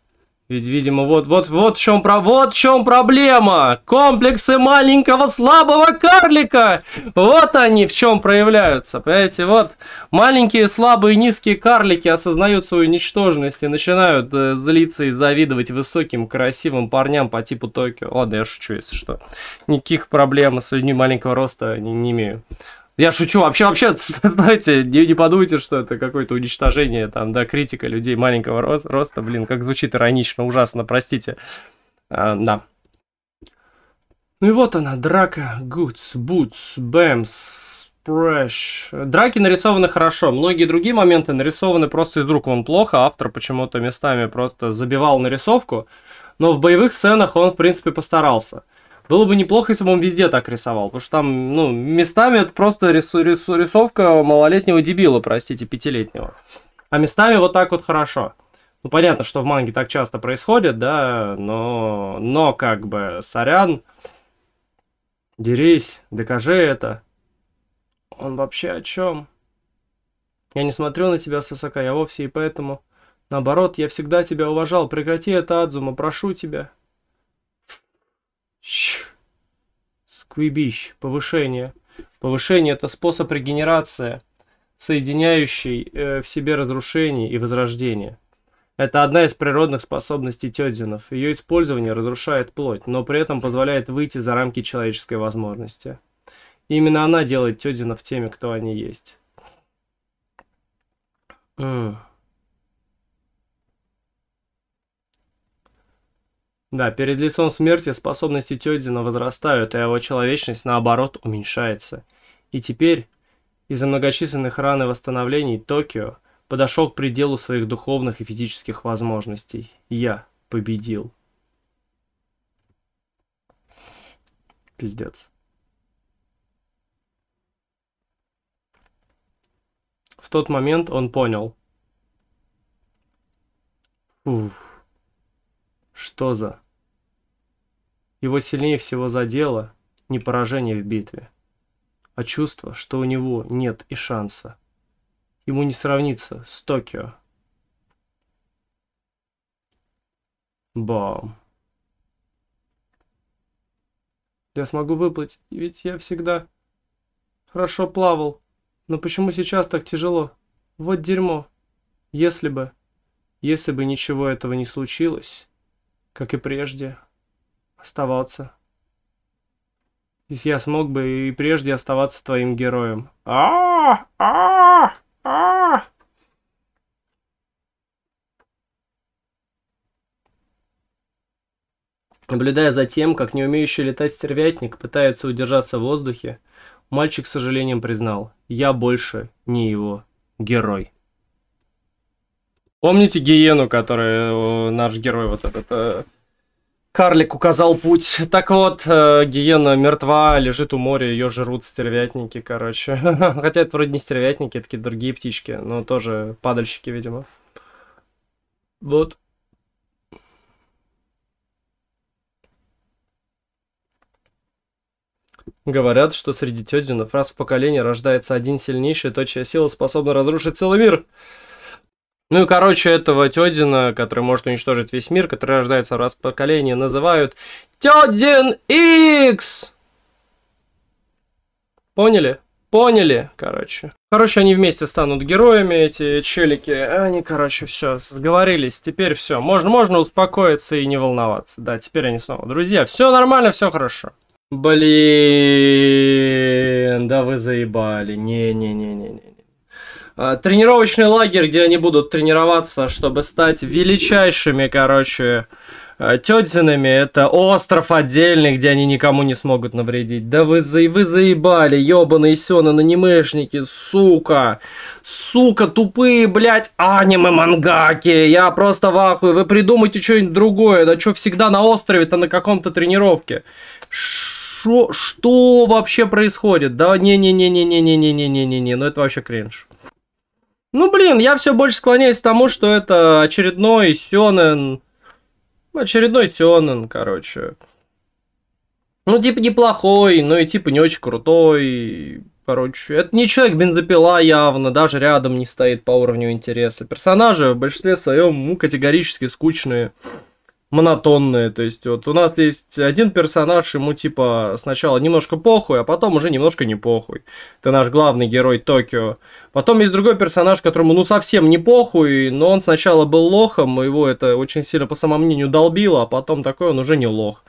Ведь, видимо, вот-вот-вот в чем, про... вот чем проблема. Комплексы маленького слабого карлика. Вот они в чем проявляются. Понимаете, вот маленькие слабые низкие карлики осознают свою ничтожность и начинают э, злиться и завидовать высоким красивым парням по типу Токио. Ладно, я шучу, если что. Никаких проблем с людьми маленького роста не, не имею. Я шучу. Вообще, вообще, знаете, не, не подумайте, что это какое-то уничтожение, там, да, критика людей маленького ро- роста. Блин, как звучит иронично, ужасно, простите. А, да. Ну и вот она, драка. Гудс, бутс, бэмс, прэш. Драки нарисованы хорошо. Многие другие моменты нарисованы просто из рук вон плохо. Автор почему-то местами просто забивал нарисовку. Но в боевых сценах он, в принципе, постарался. Было бы неплохо, если бы он везде так рисовал, потому что там, ну, местами это просто рису, рису, рисовка малолетнего дебила, простите, пятилетнего. А местами вот так вот хорошо. Ну, понятно, что в манге так часто происходит, да, но, но как бы, сорян, дерись, докажи это. Он вообще о чем? Я не смотрю на тебя свысока, я вовсе и поэтому... Наоборот, я всегда тебя уважал, прекрати это, Адзума, прошу тебя. Щ. Сквибищ. Повышение. Повышение – это способ регенерации, соединяющий э, в себе разрушение и возрождение. Это одна из природных способностей тёдзинов. Ее использование разрушает плоть, но при этом позволяет выйти за рамки человеческой возможности. именно она делает тёдзинов теми, кто они есть. Mm. Да, перед лицом смерти способности Тёдзина возрастают, а его человечность, наоборот, уменьшается. И теперь, из-за многочисленных ран и восстановлений, Токио подошел к пределу своих духовных и физических возможностей. Я победил. Пиздец. В тот момент он понял. Уф. Что за? Его сильнее всего задело не поражение в битве, а чувство, что у него нет и шанса. Ему не сравниться с Токио. Бам. Я смогу выплыть, ведь я всегда хорошо плавал. Но почему сейчас так тяжело? Вот дерьмо. Если бы... Если бы ничего этого не случилось как и прежде, оставаться. Если я смог бы и прежде оставаться твоим героем. а а а Наблюдая за тем, как не умеющий летать стервятник пытается удержаться в воздухе, мальчик с сожалением признал, я больше не его герой. Помните гиену, которую э, наш герой вот этот... Э, карлик указал путь. Так вот, э, гиена мертва, лежит у моря, ее жрут стервятники, короче. Хотя это вроде не стервятники, это такие другие птички, но тоже падальщики, видимо. Вот. Говорят, что среди тёдинов раз в поколение рождается один сильнейший, чья сила способна разрушить целый мир. Ну и, короче, этого Тёдина, который может уничтожить весь мир, который рождается раз в поколение, называют Тёдин X. Поняли? Поняли, короче. Короче, они вместе станут героями, эти челики. Они, короче, все, сговорились. Теперь все. Можно, можно успокоиться и не волноваться. Да, теперь они снова друзья. Все нормально, все хорошо. Блин, да вы заебали. Не-не-не-не-не. Тренировочный лагерь, где они будут тренироваться, чтобы стать величайшими, короче, тетзинами. Это остров отдельный, где они никому не смогут навредить. Да вы, за... вы заебали, ебаные сёны анимешники, сука. Сука, тупые, блядь, аниме-мангаки. Я просто в ахуе. Вы придумайте что-нибудь другое. Да что всегда на острове-то на каком-то тренировке? Шо, что вообще происходит? Да не-не-не-не-не-не-не-не-не-не. Ну это вообще кринж. Ну, блин, я все больше склоняюсь к тому, что это очередной Сёнэн. Очередной Сёнэн, короче. Ну, типа, неплохой, но ну, и, типа, не очень крутой. Короче, это не человек бензопила явно, даже рядом не стоит по уровню интереса. Персонажи в большинстве своем ну, категорически скучные монотонные. То есть вот у нас есть один персонаж, ему типа сначала немножко похуй, а потом уже немножко не похуй. Это наш главный герой Токио. Потом есть другой персонаж, которому ну совсем не похуй, но он сначала был лохом, его это очень сильно по самому мнению долбило, а потом такой он уже не лох.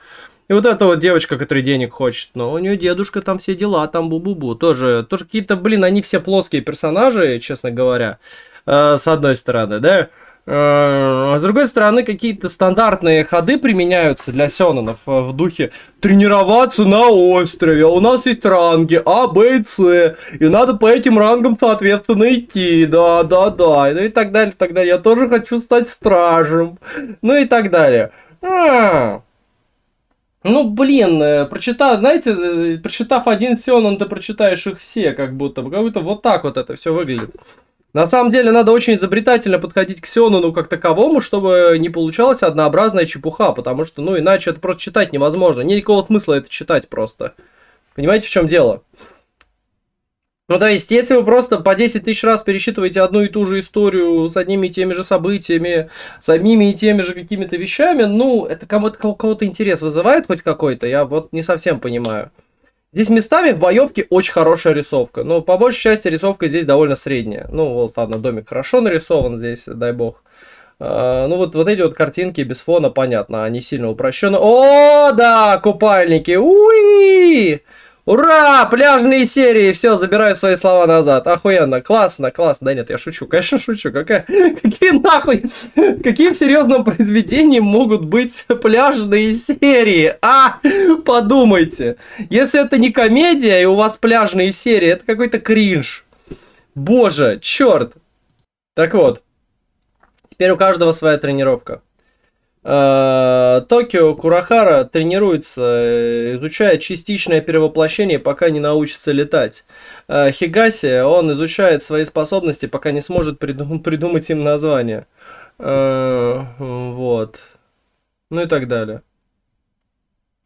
И вот эта вот девочка, которая денег хочет, но у нее дедушка, там все дела, там бу-бу-бу. Тоже, тоже какие-то, блин, они все плоские персонажи, честно говоря, э, с одной стороны, да. А с другой стороны, какие-то стандартные ходы применяются для сенонов э, в духе тренироваться на острове, у нас есть ранги А, Б и С, и надо по этим рангам, соответственно, идти, да-да-да, ну и так далее, так далее, я тоже хочу стать стражем, ну и так далее. А -а -а. Ну, блин, э, прочитав, знаете, э, прочитав один Сёнон, ты прочитаешь их все, как будто, как будто вот так вот это все выглядит. На самом деле надо очень изобретательно подходить к Сиону ну, как таковому, чтобы не получалась однообразная чепуха, потому что, ну, иначе это просто читать невозможно. Нет никакого смысла это читать просто. Понимаете, в чем дело? Ну, то есть, если вы просто по 10 тысяч раз пересчитываете одну и ту же историю с одними и теми же событиями, с одними и теми же какими-то вещами, ну, это кому-то кого-то интерес вызывает хоть какой-то, я вот не совсем понимаю. Здесь местами в боевке очень хорошая рисовка, но по большей части рисовка здесь довольно средняя. Ну вот, ладно, домик хорошо нарисован здесь, дай бог. А, ну вот, вот эти вот картинки без фона, понятно, они сильно упрощены. О, да, купальники, уи! Ура! Пляжные серии! Все, забираю свои слова назад. Охуенно, классно, классно. Да нет, я шучу, конечно шучу. Какая, какие нахуй, какие в серьезном произведении могут быть пляжные серии? А, подумайте. Если это не комедия и у вас пляжные серии, это какой-то кринж. Боже, черт. Так вот, теперь у каждого своя тренировка. Э, Токио Курахара тренируется, э, изучая частичное перевоплощение, пока не научится летать. Э, Хигаси, он изучает свои способности, пока не сможет придум придумать им название. Вот. Ну и так далее.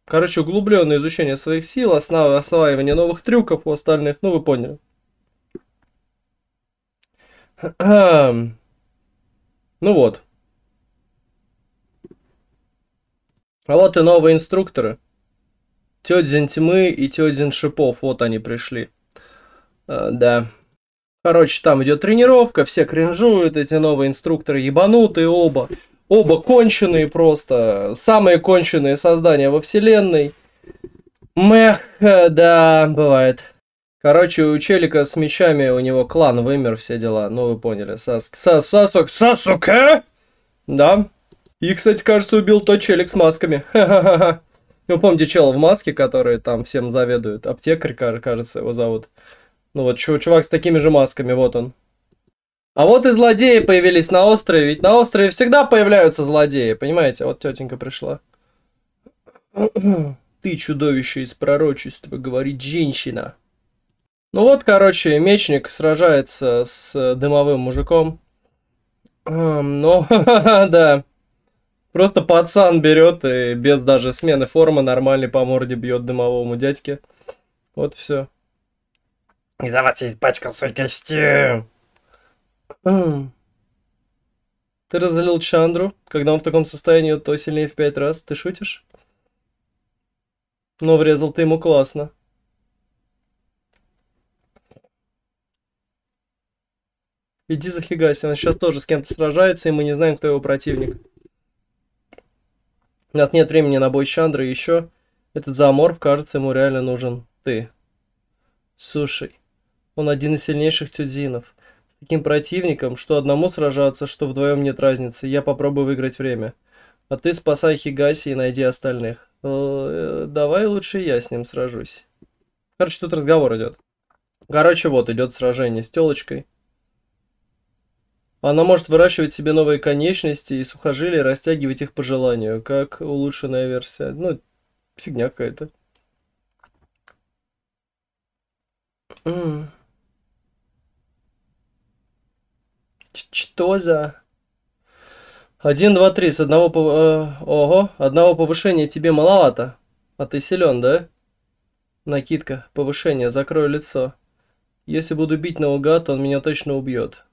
Короче, углубленное изучение своих сил, основ осваивания новых трюков у остальных, ну вы поняли. Ну вот. А вот и новые инструкторы. Тёдзин тьмы и тёдзин шипов, вот они пришли. Э, да. Короче, там идет тренировка, все кринжуют, эти новые инструкторы ебанутые оба. Оба конченые просто, самые конченые создания во вселенной. Мех, э, да, бывает. Короче, у Челика с мечами, у него клан вымер, все дела, ну вы поняли. Сас, сас, сасок, э? Да, и, кстати, кажется, убил тот челик с масками. Ха-ха-ха. Ну, помните чела в маске, который там всем заведует? Аптекарь, кажется, его зовут. Ну вот, чувак с такими же масками, вот он. А вот и злодеи появились на острове. Ведь на острове всегда появляются злодеи, понимаете? Вот тетенька пришла. Ты чудовище из пророчества, говорит женщина. Ну вот, короче, мечник сражается с э, дымовым мужиком. Ну, да. Просто пацан берет и без даже смены формы нормальный по морде бьет дымовому дядьке. Вот все. И за вас пачка свой костюм. Ты разделил Чандру, когда он в таком состоянии, то сильнее в пять раз. Ты шутишь? Но врезал ты ему классно. Иди за Хигаси, он сейчас тоже с кем-то сражается, и мы не знаем, кто его противник. У нас нет времени на бой Чандры еще. Этот заморф, кажется, ему реально нужен ты. Слушай, он один из сильнейших тюдзинов. С таким противником, что одному сражаться, что вдвоем нет разницы. Я попробую выиграть время. А ты спасай Хигаси и найди остальных. Э, давай лучше я с ним сражусь. Короче, тут разговор идет. Короче, вот идет сражение с телочкой. Она может выращивать себе новые конечности и сухожилия, растягивать их по желанию, как улучшенная версия. Ну, фигня какая-то. Что за... Один, два, три. С одного... Пов... Э, ого, одного повышения тебе маловато. А ты силен, да? Накидка, повышение, Закрой лицо. Если буду бить наугад, он меня точно убьет.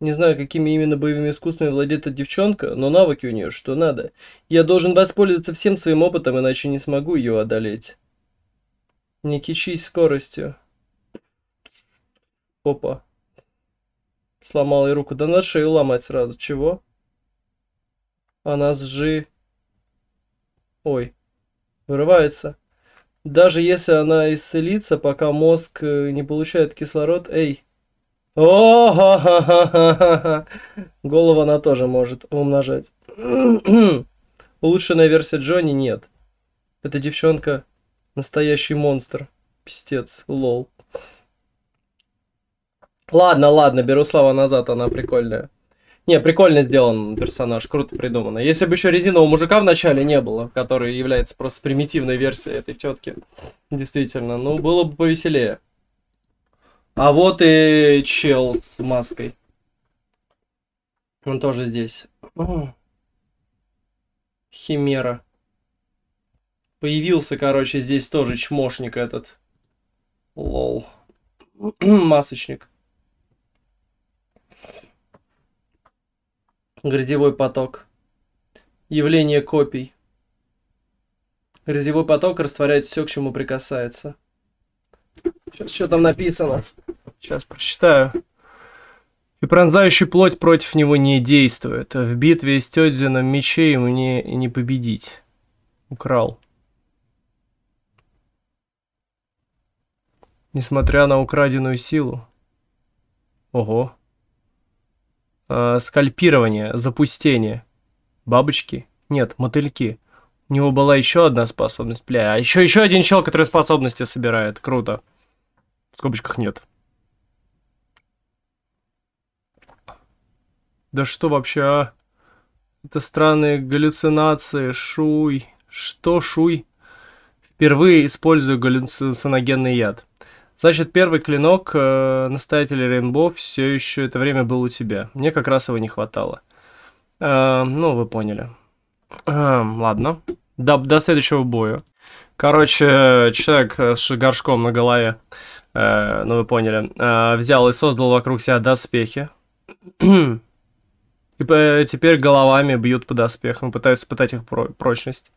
Не знаю, какими именно боевыми искусствами владеет эта девчонка, но навыки у нее что надо. Я должен воспользоваться всем своим опытом, иначе не смогу ее одолеть. Не кичись скоростью. Опа. Сломал ей руку. Да на шею ломать сразу. Чего? Она сжи... Ой. Вырывается. Даже если она исцелится, пока мозг э, не получает кислород... Эй, о ха ха ха ха ха Голову она тоже может умножать. Улучшенная версия Джонни нет. Эта девчонка настоящий монстр. Пистец, лол. Ладно, ладно, беру слова назад, она прикольная. Не, прикольно сделан персонаж, круто придумано. Если бы еще резинового мужика в начале не было, который является просто примитивной версией этой тетки, действительно, ну было бы повеселее. А вот и чел с маской. Он тоже здесь. Химера. Появился, короче, здесь тоже чмошник этот. Лол. Масочник. Грязевой поток. Явление копий. Грязевой поток растворяет все, к чему прикасается. Сейчас что там написано? Сейчас прочитаю. И пронзающий плоть против него не действует. А в битве с Тёдзином мечей мне не победить. Украл. Несмотря на украденную силу. Ого. Э, скальпирование, запустение. Бабочки? Нет, мотыльки. У него была еще одна способность. Бля, а еще еще один чел, который способности собирает. Круто. В скобочках нет. Да что вообще, а? Это странные галлюцинации, шуй. Что шуй? Впервые использую галлюциногенный яд. Значит, первый клинок э, настоятеля Рейнбо все еще это время был у тебя. Мне как раз его не хватало. Э, ну, вы поняли. Э, ладно. До, до следующего боя. Короче, человек э, с горшком на голове, э, ну вы поняли, э, взял и создал вокруг себя доспехи. И э, теперь головами бьют под доспехом, пытаются пытать их про прочность.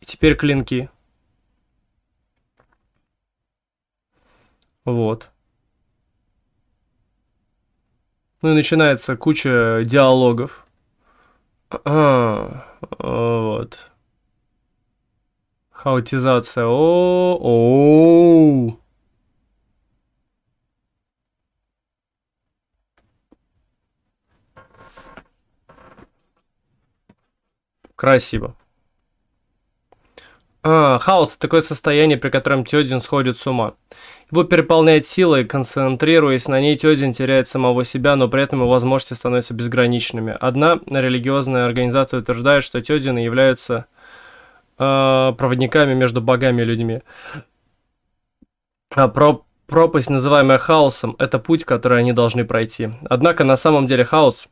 И теперь клинки. Вот. Ну и начинается куча диалогов. А, а, а, вот. Хаотизация. о, -о, -о, -о. Красиво. А, хаос – такое состояние, при котором Тёдин сходит с ума. Его переполняет сила, и концентрируясь на ней, Тёдин теряет самого себя, но при этом его возможности становятся безграничными. Одна религиозная организация утверждает, что Тёдины являются э, проводниками между богами и людьми. А про пропасть, называемая хаосом, это путь, который они должны пройти. Однако на самом деле хаос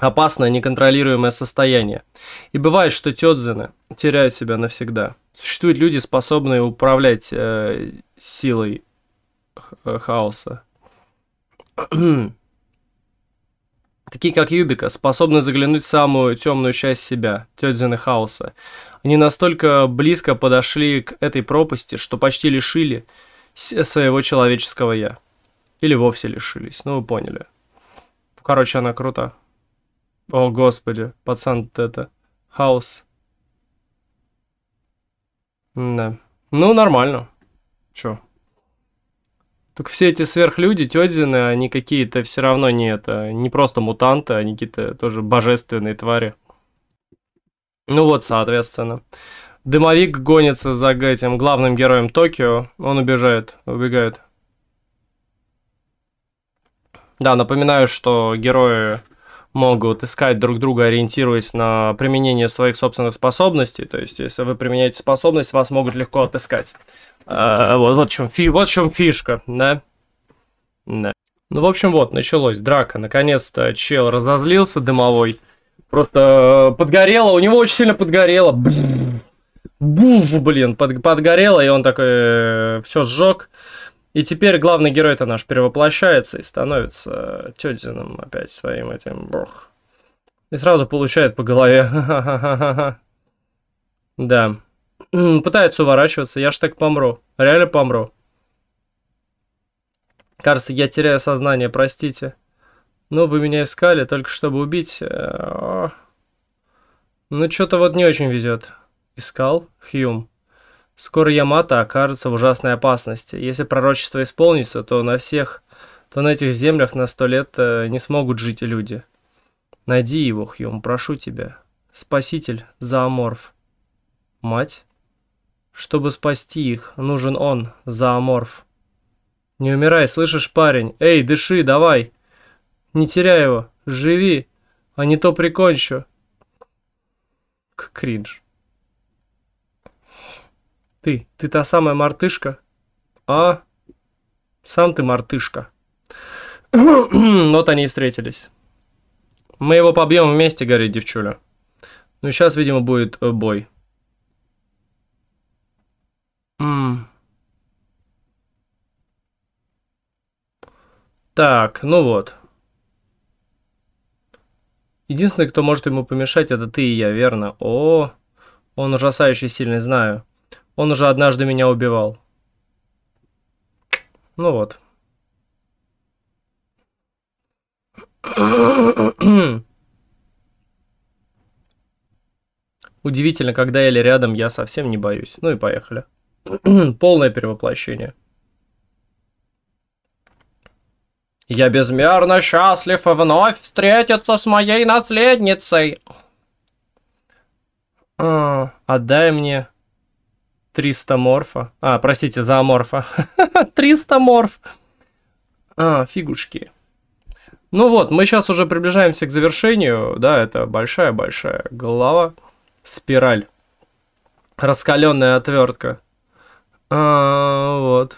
опасное неконтролируемое состояние. И бывает, что тёдзины теряют себя навсегда. Существуют люди, способные управлять э, силой э, хаоса. Такие как Юбика способны заглянуть в самую темную часть себя, тёдзины хаоса. Они настолько близко подошли к этой пропасти, что почти лишили своего человеческого «я». Или вовсе лишились, ну вы поняли. Короче, она крута. О, господи, пацан это. Хаус. Да. Ну, нормально. Чё? Только все эти сверхлюди, тёдзины, они какие-то все равно не это, не просто мутанты, они какие-то тоже божественные твари. Ну вот, соответственно. Дымовик гонится за этим главным героем Токио. Он убежает, убегает. Да, напоминаю, что герои могут искать друг друга, ориентируясь на применение своих собственных способностей. То есть, если вы применяете способность, вас могут легко отыскать. А, вот, вот, в чем, фи, вот в чем фишка, да? Да. Ну, в общем, вот, началось драка. Наконец-то чел разозлился дымовой. Просто э, подгорело, у него очень сильно подгорело. Бум, блин, под, подгорело, и он такой э, все сжег. И теперь главный герой-то наш перевоплощается и становится э, тетзиным опять своим этим. Бог. И сразу получает по голове. Да. Пытается уворачиваться. Я ж так помру. Реально помру. Кажется, я теряю сознание, простите. Ну, вы меня искали, только чтобы убить. Э, а. Ну, что-то вот не очень везет. Искал? Хьюм. Скоро Ямато окажется в ужасной опасности. Если пророчество исполнится, то на всех, то на этих землях на сто лет э, не смогут жить люди. Найди его, Хьюм, прошу тебя. Спаситель, зооморф. Мать? Чтобы спасти их, нужен он, зооморф. Не умирай, слышишь, парень? Эй, дыши, давай! Не теряй его, живи, а не то прикончу. К кринж. Ты, ты та самая мартышка? А? Сам ты мартышка. вот они и встретились. Мы его побьем вместе, горит девчуля. Ну, сейчас, видимо, будет э, бой. М -м. Так, ну вот. Единственный, кто может ему помешать, это ты и я, верно? О, он ужасающе сильный, знаю. Он уже однажды меня убивал. Ну вот. Удивительно, когда я Эли рядом, я совсем не боюсь. Ну и поехали. Полное перевоплощение. Я безмерно счастлив вновь встретиться с моей наследницей. отдай мне 300 морфа. А, простите, за аморфа. 300 морф. А, фигушки. Ну вот, мы сейчас уже приближаемся к завершению. Да, это большая-большая голова. Спираль. Раскаленная отвертка. А, вот.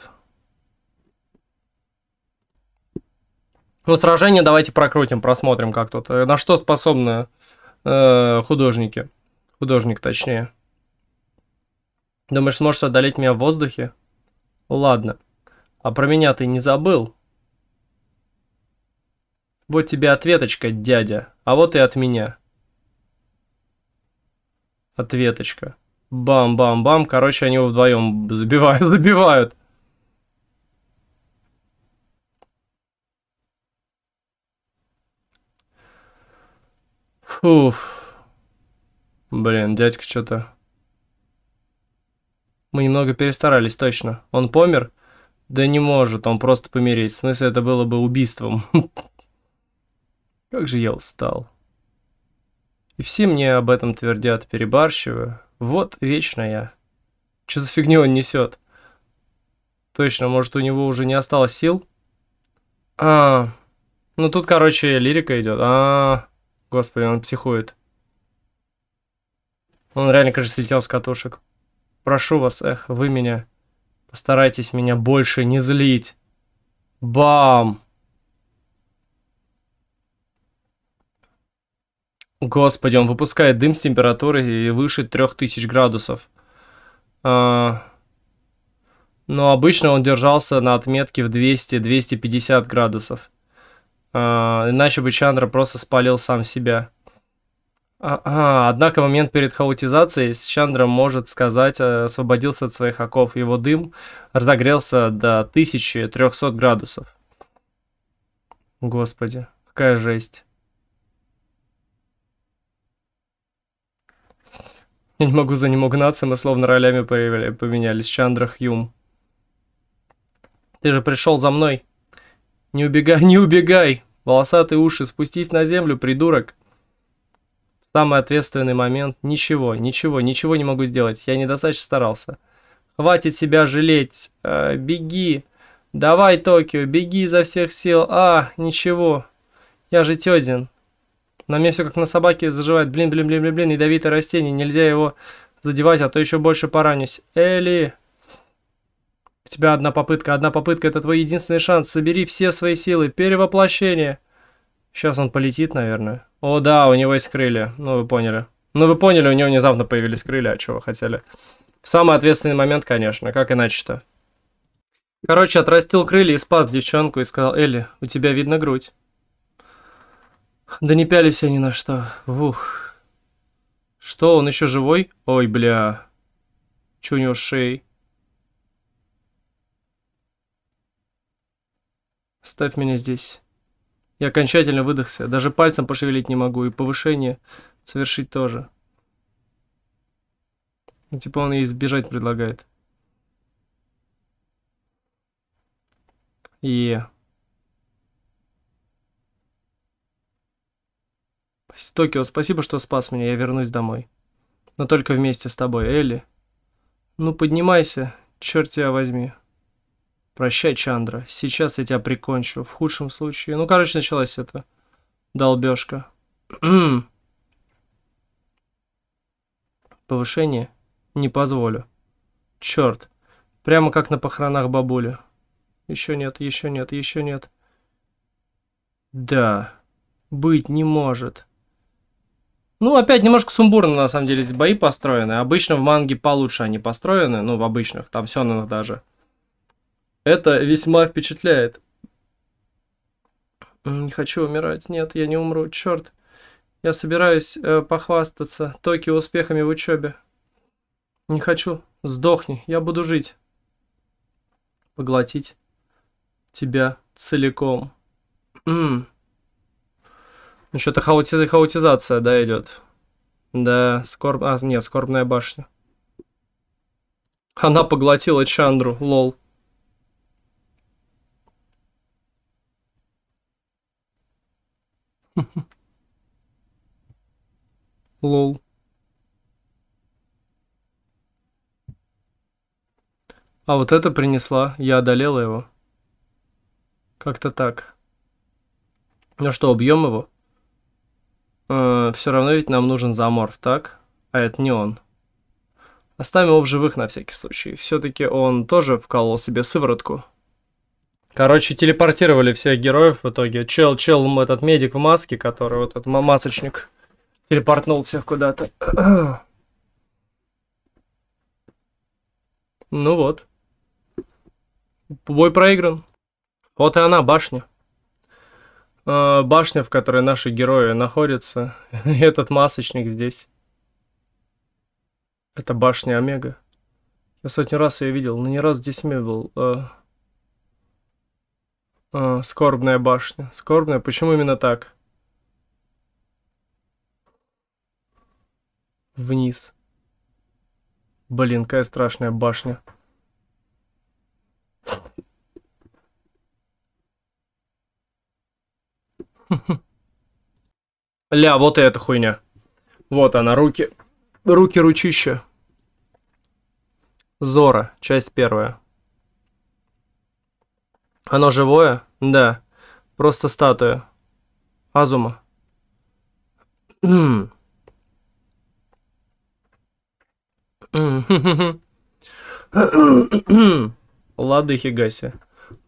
Ну, сражение давайте прокрутим, просмотрим как тут. Э, на что способны э, художники. Художник, точнее. Думаешь, сможешь одолеть меня в воздухе? Ладно. А про меня ты не забыл? Вот тебе ответочка, дядя. А вот и от меня. Ответочка. Бам-бам-бам. Короче, они его вдвоем забивают, забивают. Фуф. Блин, дядька что-то... Мы немного перестарались, точно. Он помер? Да не может, он просто помереть. В смысле, это было бы убийством. Как же я устал. И все мне об этом твердят, перебарщиваю. Вот вечно я. Что за фигню он несет? Точно, может у него уже не осталось сил? А, ну тут, короче, лирика идет. А, господи, он психует. Он реально, кажется, слетел с катушек. Прошу вас, эх, вы меня... Постарайтесь меня больше не злить. Бам! Господи, он выпускает дым с температурой выше 3000 градусов. А... Но обычно он держался на отметке в 200-250 градусов. А... Иначе бы Чандра просто спалил сам себя. А, однако в момент перед хаотизацией Чандра может сказать, э, освободился от своих оков. Его дым разогрелся до 1300 градусов. Господи, какая жесть. Я не могу за ним угнаться, мы словно ролями поменялись. Чандра Хьюм. Ты же пришел за мной. Не убегай, не убегай! Волосатые уши, спустись на землю, придурок! Самый ответственный момент. Ничего, ничего, ничего не могу сделать. Я недостаточно старался. Хватит себя жалеть. Э, беги. Давай, Токио, беги изо всех сил. А, ничего. Я же тёдин. На мне все как на собаке заживает. Блин, блин, блин, блин, блин. Ядовитое растение. Нельзя его задевать, а то еще больше поранюсь. Эли, У тебя одна попытка. Одна попытка. Это твой единственный шанс. Собери все свои силы. Перевоплощение. Сейчас он полетит, наверное. О, да, у него есть крылья. Ну, вы поняли. Ну, вы поняли, у него внезапно появились крылья, а чего хотели. В самый ответственный момент, конечно, как иначе-то. Короче, отрастил крылья и спас девчонку и сказал, Элли, у тебя видно грудь. Да не пялись они на что. Вух. Что, он еще живой? Ой, бля. Че у него шеи? Ставь меня здесь. Я окончательно выдохся, даже пальцем пошевелить не могу, и повышение совершить тоже. Ну, типа он ей сбежать предлагает. И... Токио, спасибо, что спас меня, я вернусь домой. Но только вместе с тобой, Элли. Ну, поднимайся, черт тебя возьми. Прощай, Чандра, сейчас я тебя прикончу, в худшем случае. Ну, короче, началась эта долбежка. Повышение? Не позволю. Черт. Прямо как на похоронах бабули. Еще нет, еще нет, еще нет. Да. Быть не может. Ну, опять немножко сумбурно, на самом деле, здесь бои построены. Обычно в манге получше они построены, ну, в обычных, там все надо даже. Это весьма впечатляет. Не хочу умирать. Нет, я не умру. Черт. Я собираюсь э, похвастаться Токио успехами в учебе. Не хочу. Сдохни. Я буду жить. Поглотить тебя целиком. ну что-то хаоти хаотизация, да, идет. Да, скорб... А, нет, скорбная башня. Она поглотила Чандру, лол. Лол. А вот это принесла, я одолела его. Как-то так. Ну что, убьем его? Э, все равно ведь нам нужен заморф, так? А это не он. Оставим его в живых на всякий случай. Все-таки он тоже вколол себе сыворотку. Короче, телепортировали всех героев в итоге. Чел, чел, этот медик в маске, который вот этот масочник, телепортнул всех куда-то. ну вот. Бой проигран. Вот и она, башня. Э, башня, в которой наши герои находятся. Этот масочник здесь. Это башня Омега. Я сотни раз ее видел, но ни разу здесь не был. Э, а, скорбная башня. Скорбная? Почему именно так? Вниз. Блин, какая страшная башня. Ля, вот и эта хуйня. Вот она, руки. Руки-ручища. Зора, часть первая. Оно живое? Да. Просто статуя. Азума. Лады Хигаси.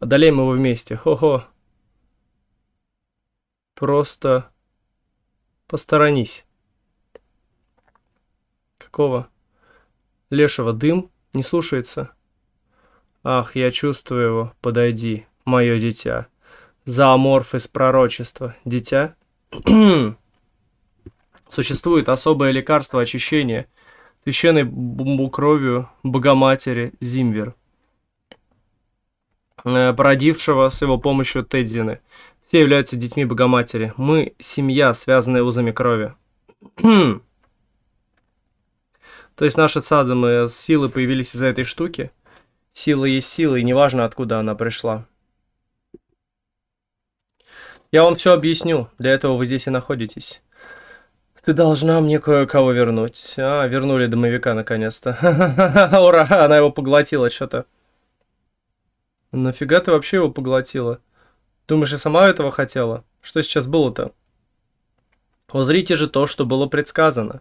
Одолеем его вместе. Хо-хо. Просто посторонись. Какого? Лешего дым не слушается. Ах, я чувствую его, подойди, мое дитя. Зооморф из пророчества. Дитя? Существует особое лекарство очищения, священной бумбу кровью Богоматери Зимвер, э, породившего с его помощью Тедзины. Все являются детьми Богоматери. Мы – семья, связанная узами крови. То есть наши цадомы, э, силы появились из-за этой штуки – Сила есть сила, и неважно, откуда она пришла. Я вам все объясню, для этого вы здесь и находитесь. Ты должна мне кое-кого вернуть. А, вернули домовика наконец-то. Ура, она его поглотила что-то. Нафига ты вообще его поглотила? Думаешь, я сама этого хотела? Что сейчас было-то? Узрите же то, что было предсказано.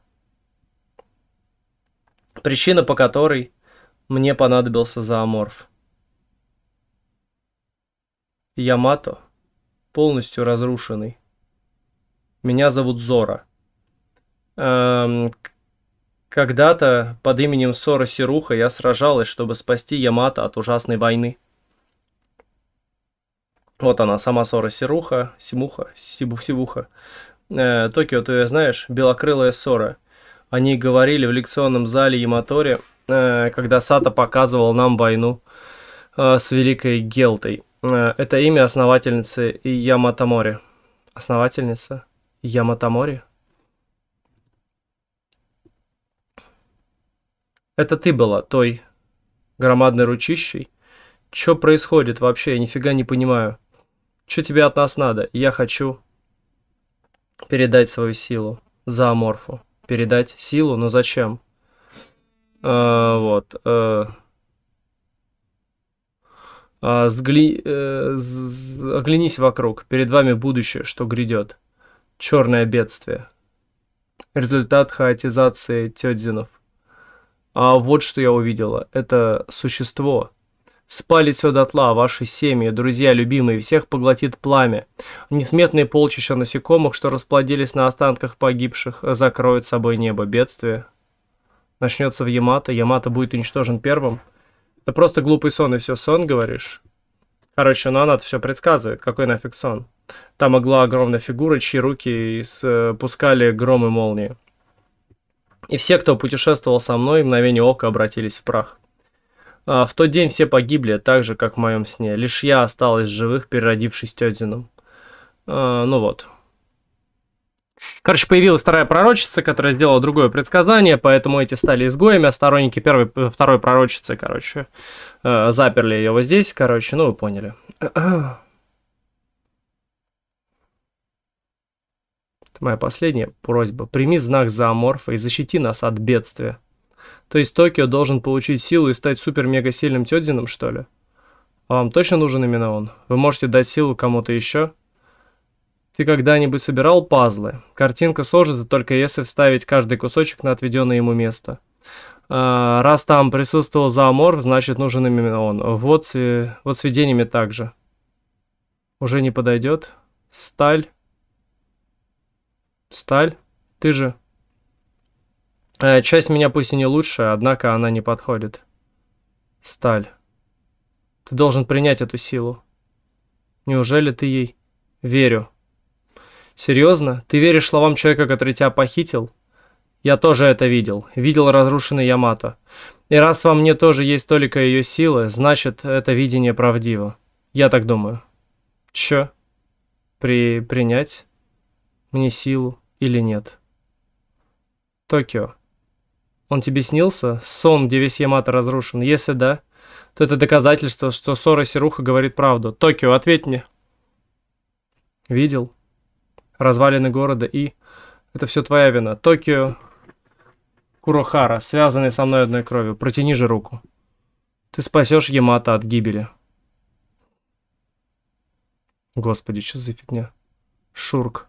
Причина, по которой мне понадобился зооморф. Ямато полностью разрушенный. Меня зовут Зора. Эм, Когда-то под именем Сора Сируха я сражалась, чтобы спасти Ямато от ужасной войны. Вот она, сама Сора Сируха, Симуха, Сибу, Сибуха. Э, Токио, ты ее знаешь, белокрылая Сора. Они говорили в лекционном зале Яматоре Э, когда Сата показывал нам войну э, с Великой Гелтой. Э, это имя основательницы Яматамори. Основательница Яматамори? Это ты была той громадной ручищей? Чё происходит вообще? Я нифига не понимаю. Чё тебе от нас надо? Я хочу передать свою силу за Аморфу. Передать силу? Но зачем? Э, вот. Э, а, Сгли... Э, з... Оглянись вокруг, перед вами будущее, что грядет. Черное бедствие. Результат хаотизации Тёдзинов. А вот что я увидела. Это существо. Спали все дотла, ваши семьи, друзья, любимые, всех поглотит пламя. Несметные полчища насекомых, что расплодились на останках погибших, закроют собой небо бедствия начнется в Ямато, Ямато будет уничтожен первым. Это просто глупый сон, и все, сон, говоришь? Короче, ну, а Нанат все предсказывает, какой нафиг сон. Там игла огромная фигура, чьи руки э, пускали гром и молнии. И все, кто путешествовал со мной, в мгновение ока обратились в прах. А в тот день все погибли, так же, как в моем сне. Лишь я осталась живых, переродившись Тёдзином. А, ну вот. Короче, появилась вторая пророчица, которая сделала другое предсказание, поэтому эти стали изгоями, а сторонники первой, второй пророчицы, короче, э, заперли ее вот здесь, короче, ну вы поняли. Это моя последняя просьба. Прими знак зооморфа и защити нас от бедствия. То есть Токио должен получить силу и стать супер-мега сильным тёдзином, что ли? А вам точно нужен именно он? Вы можете дать силу кому-то еще? Ты когда-нибудь собирал пазлы? Картинка сложится только если вставить каждый кусочек на отведенное ему место. А, раз там присутствовал Заамор, значит нужен именно он. Вот, вот с видениями также. Уже не подойдет. Сталь. Сталь. Ты же. Э, часть меня пусть и не лучшая, однако она не подходит. Сталь. Ты должен принять эту силу. Неужели ты ей... Верю. «Серьезно? Ты веришь словам человека, который тебя похитил?» «Я тоже это видел. Видел разрушенный Ямато. И раз во мне тоже есть только ее силы, значит, это видение правдиво. Я так думаю». «Че? При... принять мне силу или нет?» «Токио. Он тебе снился? Сон, где весь Ямато разрушен? Если да, то это доказательство, что Сора Сируха говорит правду. Токио, ответь мне!» «Видел?» развалины города и... Это все твоя вина. Токио, Курохара, связанные со мной одной кровью. Протяни же руку. Ты спасешь Ямато от гибели. Господи, что за фигня? Шурк.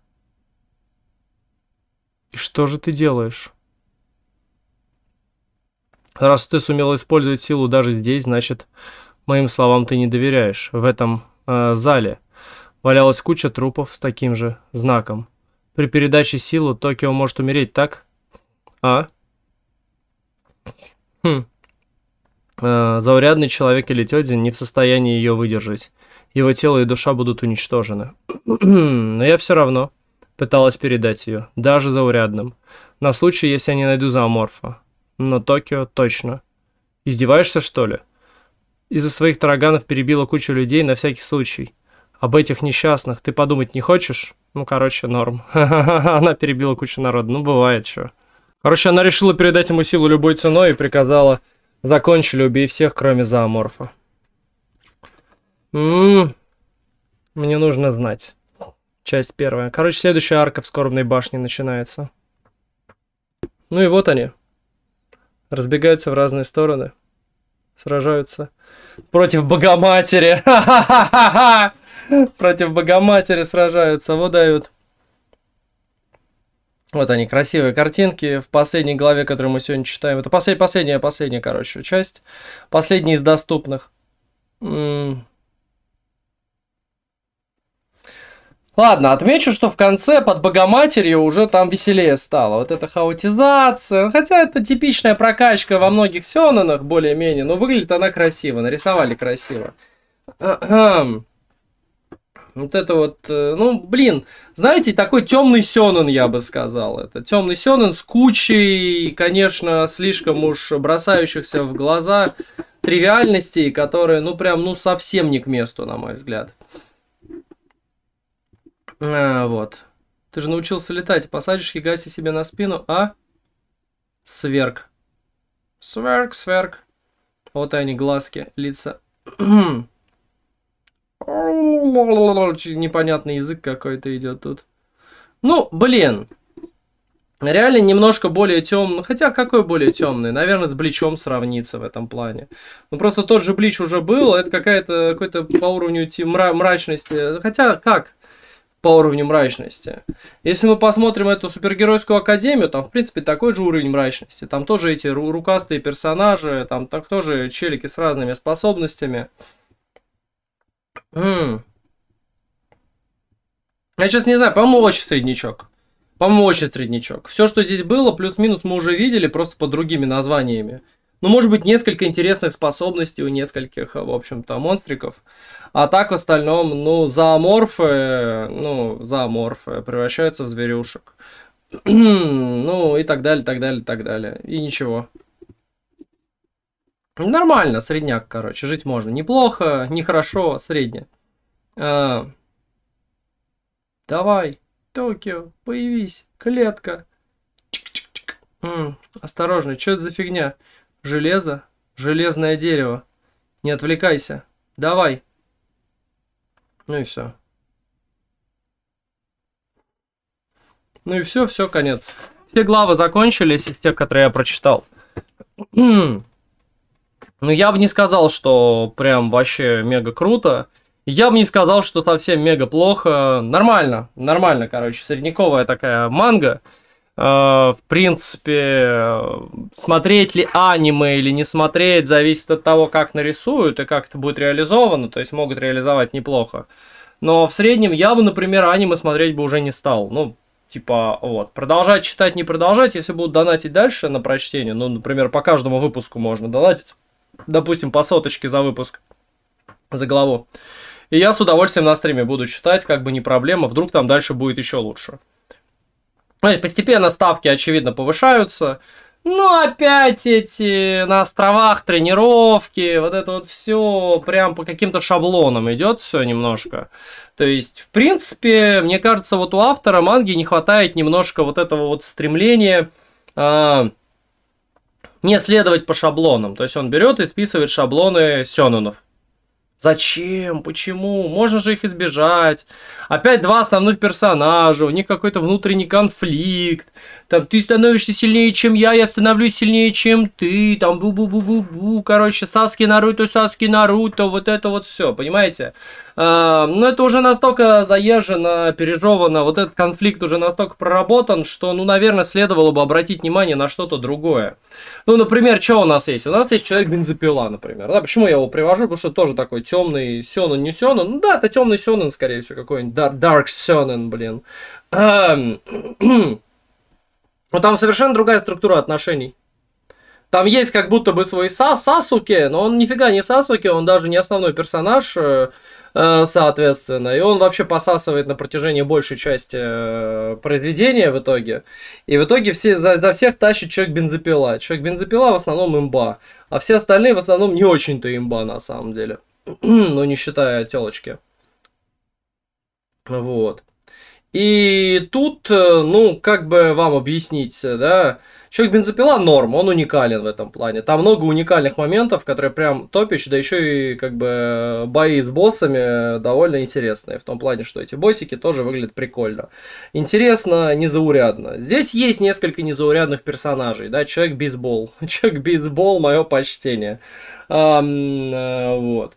И что же ты делаешь? Раз ты сумел использовать силу даже здесь, значит, моим словам ты не доверяешь. В этом э, зале Валялась куча трупов с таким же знаком. При передаче силы Токио может умереть, так? А? Хм. Э, заурядный человек или тёдзин не в состоянии её выдержать. Его тело и душа будут уничтожены. Но я всё равно пыталась передать её, даже заурядным. На случай, если я не найду зооморфа. Но Токио точно. Издеваешься, что ли? Из-за своих тараганов перебила кучу людей на всякий случай об этих несчастных ты подумать не хочешь? Ну, короче, норм. Она перебила кучу народа, ну бывает что. Короче, она решила передать ему силу любой ценой и приказала «Закончили, убей всех, кроме зооморфа». Ммм, мне нужно знать. Часть первая. Короче, следующая арка в скорбной башне начинается. Ну и вот они. Разбегаются в разные стороны. Сражаются против Богоматери. Ха-ха-ха-ха! против Богоматери сражаются, выдают. Вот они, красивые картинки. В последней главе, которую мы сегодня читаем. Это послед... последняя, последняя, короче, часть. Последняя из доступных. М Ладно, отмечу, что в конце под Богоматерью уже там веселее стало. Вот эта хаотизация. Хотя это типичная прокачка во многих сёнанах, более-менее. Но выглядит она красиво, нарисовали красиво. Вот это вот, э, ну, блин, знаете, такой темный Сёнэн, я бы сказал. Это темный Сёнэн с кучей, конечно, слишком уж бросающихся в глаза тривиальностей, которые, ну, прям, ну, совсем не к месту, на мой взгляд. А, вот. Ты же научился летать. Посадишь Хигаси себе на спину, а? Сверг. Сверг, сверг. Вот они, глазки, лица. Непонятный язык какой-то идет тут. Ну, блин. Реально немножко более темный. Хотя какой более темный? Наверное, с Бличом сравнится в этом плане. Ну просто тот же Блич уже был. Это какая-то какой-то по уровню мра мрачности. Хотя как? по уровню мрачности. Если мы посмотрим эту супергеройскую академию, там, в принципе, такой же уровень мрачности. Там тоже эти рукастые персонажи, там так тоже челики с разными способностями. М Я сейчас не знаю, по-моему, очень среднячок. По-моему, очень среднячок. Все, что здесь было, плюс-минус мы уже видели, просто под другими названиями. Ну, может быть, несколько интересных способностей у нескольких, в общем-то, монстриков. А так, в остальном, ну, зооморфы, ну, зооморфы превращаются в зверюшек. ну, и так далее, так далее, так далее. И ничего. Ну, нормально, средняк, короче, жить можно. Неплохо, нехорошо, средне. А, давай, Токио, появись, клетка. Чик-чик-чик. М-м, осторожно, что это за фигня? Железо, железное дерево. Не отвлекайся, давай. Ну и все. Ну и все, все, конец. Все главы закончились из тех, которые я прочитал. Ну, я бы не сказал, что прям вообще мега круто. Я бы не сказал, что совсем мега плохо. Нормально, нормально, короче. Средняковая такая манга. Э, в принципе, смотреть ли аниме или не смотреть, зависит от того, как нарисуют и как это будет реализовано. То есть могут реализовать неплохо. Но в среднем я бы, например, аниме смотреть бы уже не стал. Ну, типа, вот, продолжать читать, не продолжать, если будут донатить дальше на прочтение, ну, например, по каждому выпуску можно донатить, допустим, по соточке за выпуск, за голову. И я с удовольствием на стриме буду читать, как бы не проблема, вдруг там дальше будет еще лучше. Постепенно ставки, очевидно, повышаются. Но ну, опять эти на островах тренировки, вот это вот все прям по каким-то шаблонам идет все немножко. То есть, в принципе, мне кажется, вот у автора манги не хватает немножко вот этого вот стремления э, не следовать по шаблонам. То есть он берет и списывает шаблоны Сенунов. Зачем? Почему? Можно же их избежать. Опять два основных персонажа, у них какой-то внутренний конфликт там ты становишься сильнее, чем я, я становлюсь сильнее, чем ты, там бу-бу-бу-бу-бу, короче, Саски Наруто, Саски Наруто, вот это вот все, понимаете? А, но ну, это уже настолько заезжено, пережевано, вот этот конфликт уже настолько проработан, что, ну, наверное, следовало бы обратить внимание на что-то другое. Ну, например, что у нас есть? У нас есть человек бензопила, например. Да, почему я его привожу? Потому что тоже такой темный Сёнэн, не Сёнэн. Ну да, это темный Сёнэн, скорее всего, какой-нибудь. Dark Сёнэн, блин. Но там совершенно другая структура отношений. Там есть как будто бы свой Са Сасуке, но он нифига не Сасуке, он даже не основной персонаж, э, э, соответственно. И он вообще посасывает на протяжении большей части э, произведения в итоге. И в итоге все, за, за всех тащит человек бензопила. Человек бензопила в основном имба, а все остальные в основном не очень-то имба на самом деле. ну, не считая телочки. Вот. И тут, э, ну, как бы вам объяснить, э, да, Человек бензопила норм, он уникален в этом плане. Там много уникальных моментов, которые прям топишь, да еще и как бы бои с боссами довольно интересные. В том плане, что эти боссики тоже выглядят прикольно. Интересно, незаурядно. Здесь есть несколько незаурядных персонажей, да, человек-бейсбол. Человек-бейсбол, мое почтение. А, вот.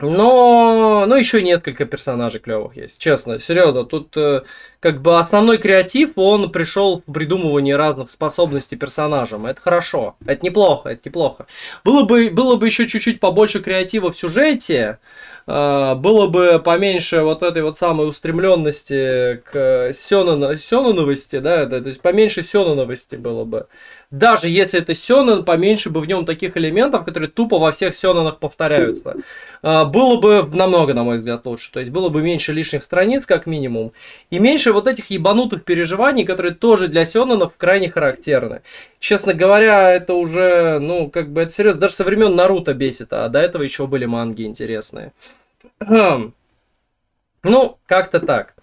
Но, но еще несколько персонажей клевых есть, честно, серьезно. Тут э, как бы основной креатив, он пришел в придумывание разных способностей персонажам. Это хорошо, это неплохо, это неплохо. Было бы, было бы еще чуть-чуть побольше креатива в сюжете, э, было бы поменьше вот этой вот самой устремленности к сёнон, сёноновости, да, то есть поменьше сёноновости было бы даже если это Сёнэн, поменьше бы в нем таких элементов, которые тупо во всех Сёнэнах повторяются. А, было бы намного, на мой взгляд, лучше. То есть было бы меньше лишних страниц, как минимум, и меньше вот этих ебанутых переживаний, которые тоже для Сёнэнов крайне характерны. Честно говоря, это уже, ну, как бы это серьезно, даже со времен Наруто бесит, а до этого еще были манги интересные. Хм. Ну, как-то так.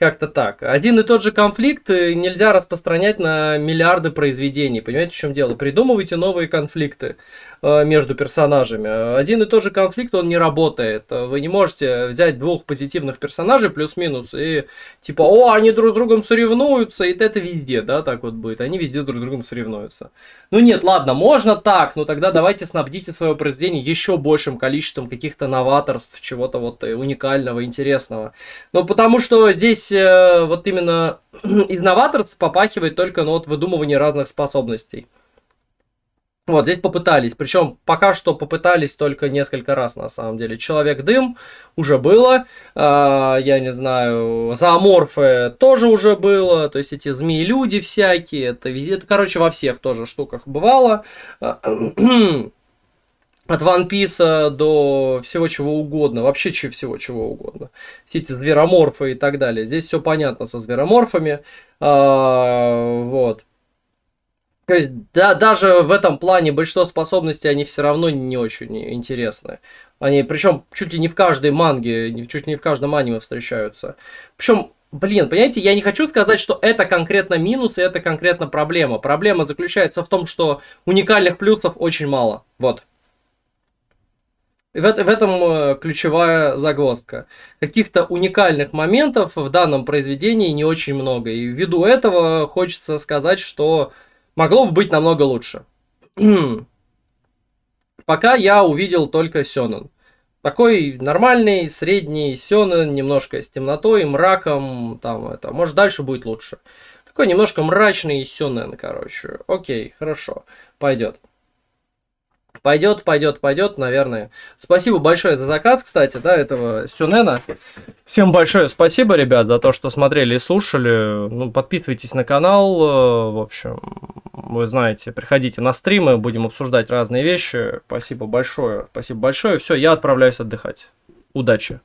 Как-то так. Один и тот же конфликт э, нельзя распространять на миллиарды произведений. Понимаете, в чем дело? Придумывайте новые конфликты. Э, между персонажами. Один и тот же конфликт, он не работает. Вы не можете взять двух позитивных персонажей плюс-минус и типа, о, они друг с другом соревнуются, и это везде, да, так вот будет. Они везде друг с другом соревнуются. Ну нет, ладно, можно так, но тогда давайте снабдите свое произведение еще большим количеством каких-то новаторств, чего-то вот э, уникального, интересного. Но ну, потому что здесь э, вот именно из новаторств попахивает только ну, вот выдумывание разных способностей. Вот, здесь попытались. Причем пока что попытались только несколько раз, на самом деле. Человек-дым уже было. Э, я не знаю, зооморфы тоже уже было. То есть эти змеи-люди всякие. Это, это, короче, во всех тоже штуках бывало. От One Piece до всего чего угодно, вообще чего, всего чего угодно. Все эти звероморфы и так далее. Здесь все понятно со звероморфами. Э, вот. То есть да, даже в этом плане большинство способностей, они все равно не очень интересны. Они, причем чуть ли не в каждой манге, чуть ли не в каждом аниме встречаются. Причем, блин, понимаете, я не хочу сказать, что это конкретно минус и это конкретно проблема. Проблема заключается в том, что уникальных плюсов очень мало. Вот. В, в этом э, ключевая загвоздка. Каких-то уникальных моментов в данном произведении не очень много. И ввиду этого хочется сказать, что могло бы быть намного лучше. Хм. Пока я увидел только Сёнэн. Такой нормальный, средний Сёнэн, немножко с темнотой, мраком, там это, может дальше будет лучше. Такой немножко мрачный Сёнэн, короче. Окей, хорошо, пойдет. Пойдет, пойдет, пойдет, наверное. Спасибо большое за заказ, кстати, да, этого Сюнена. Всем большое спасибо, ребят, за то, что смотрели и слушали. Ну, подписывайтесь на канал, э, в общем, вы знаете, приходите на стримы, будем обсуждать разные вещи. Спасибо большое, спасибо большое. Все, я отправляюсь отдыхать. Удачи!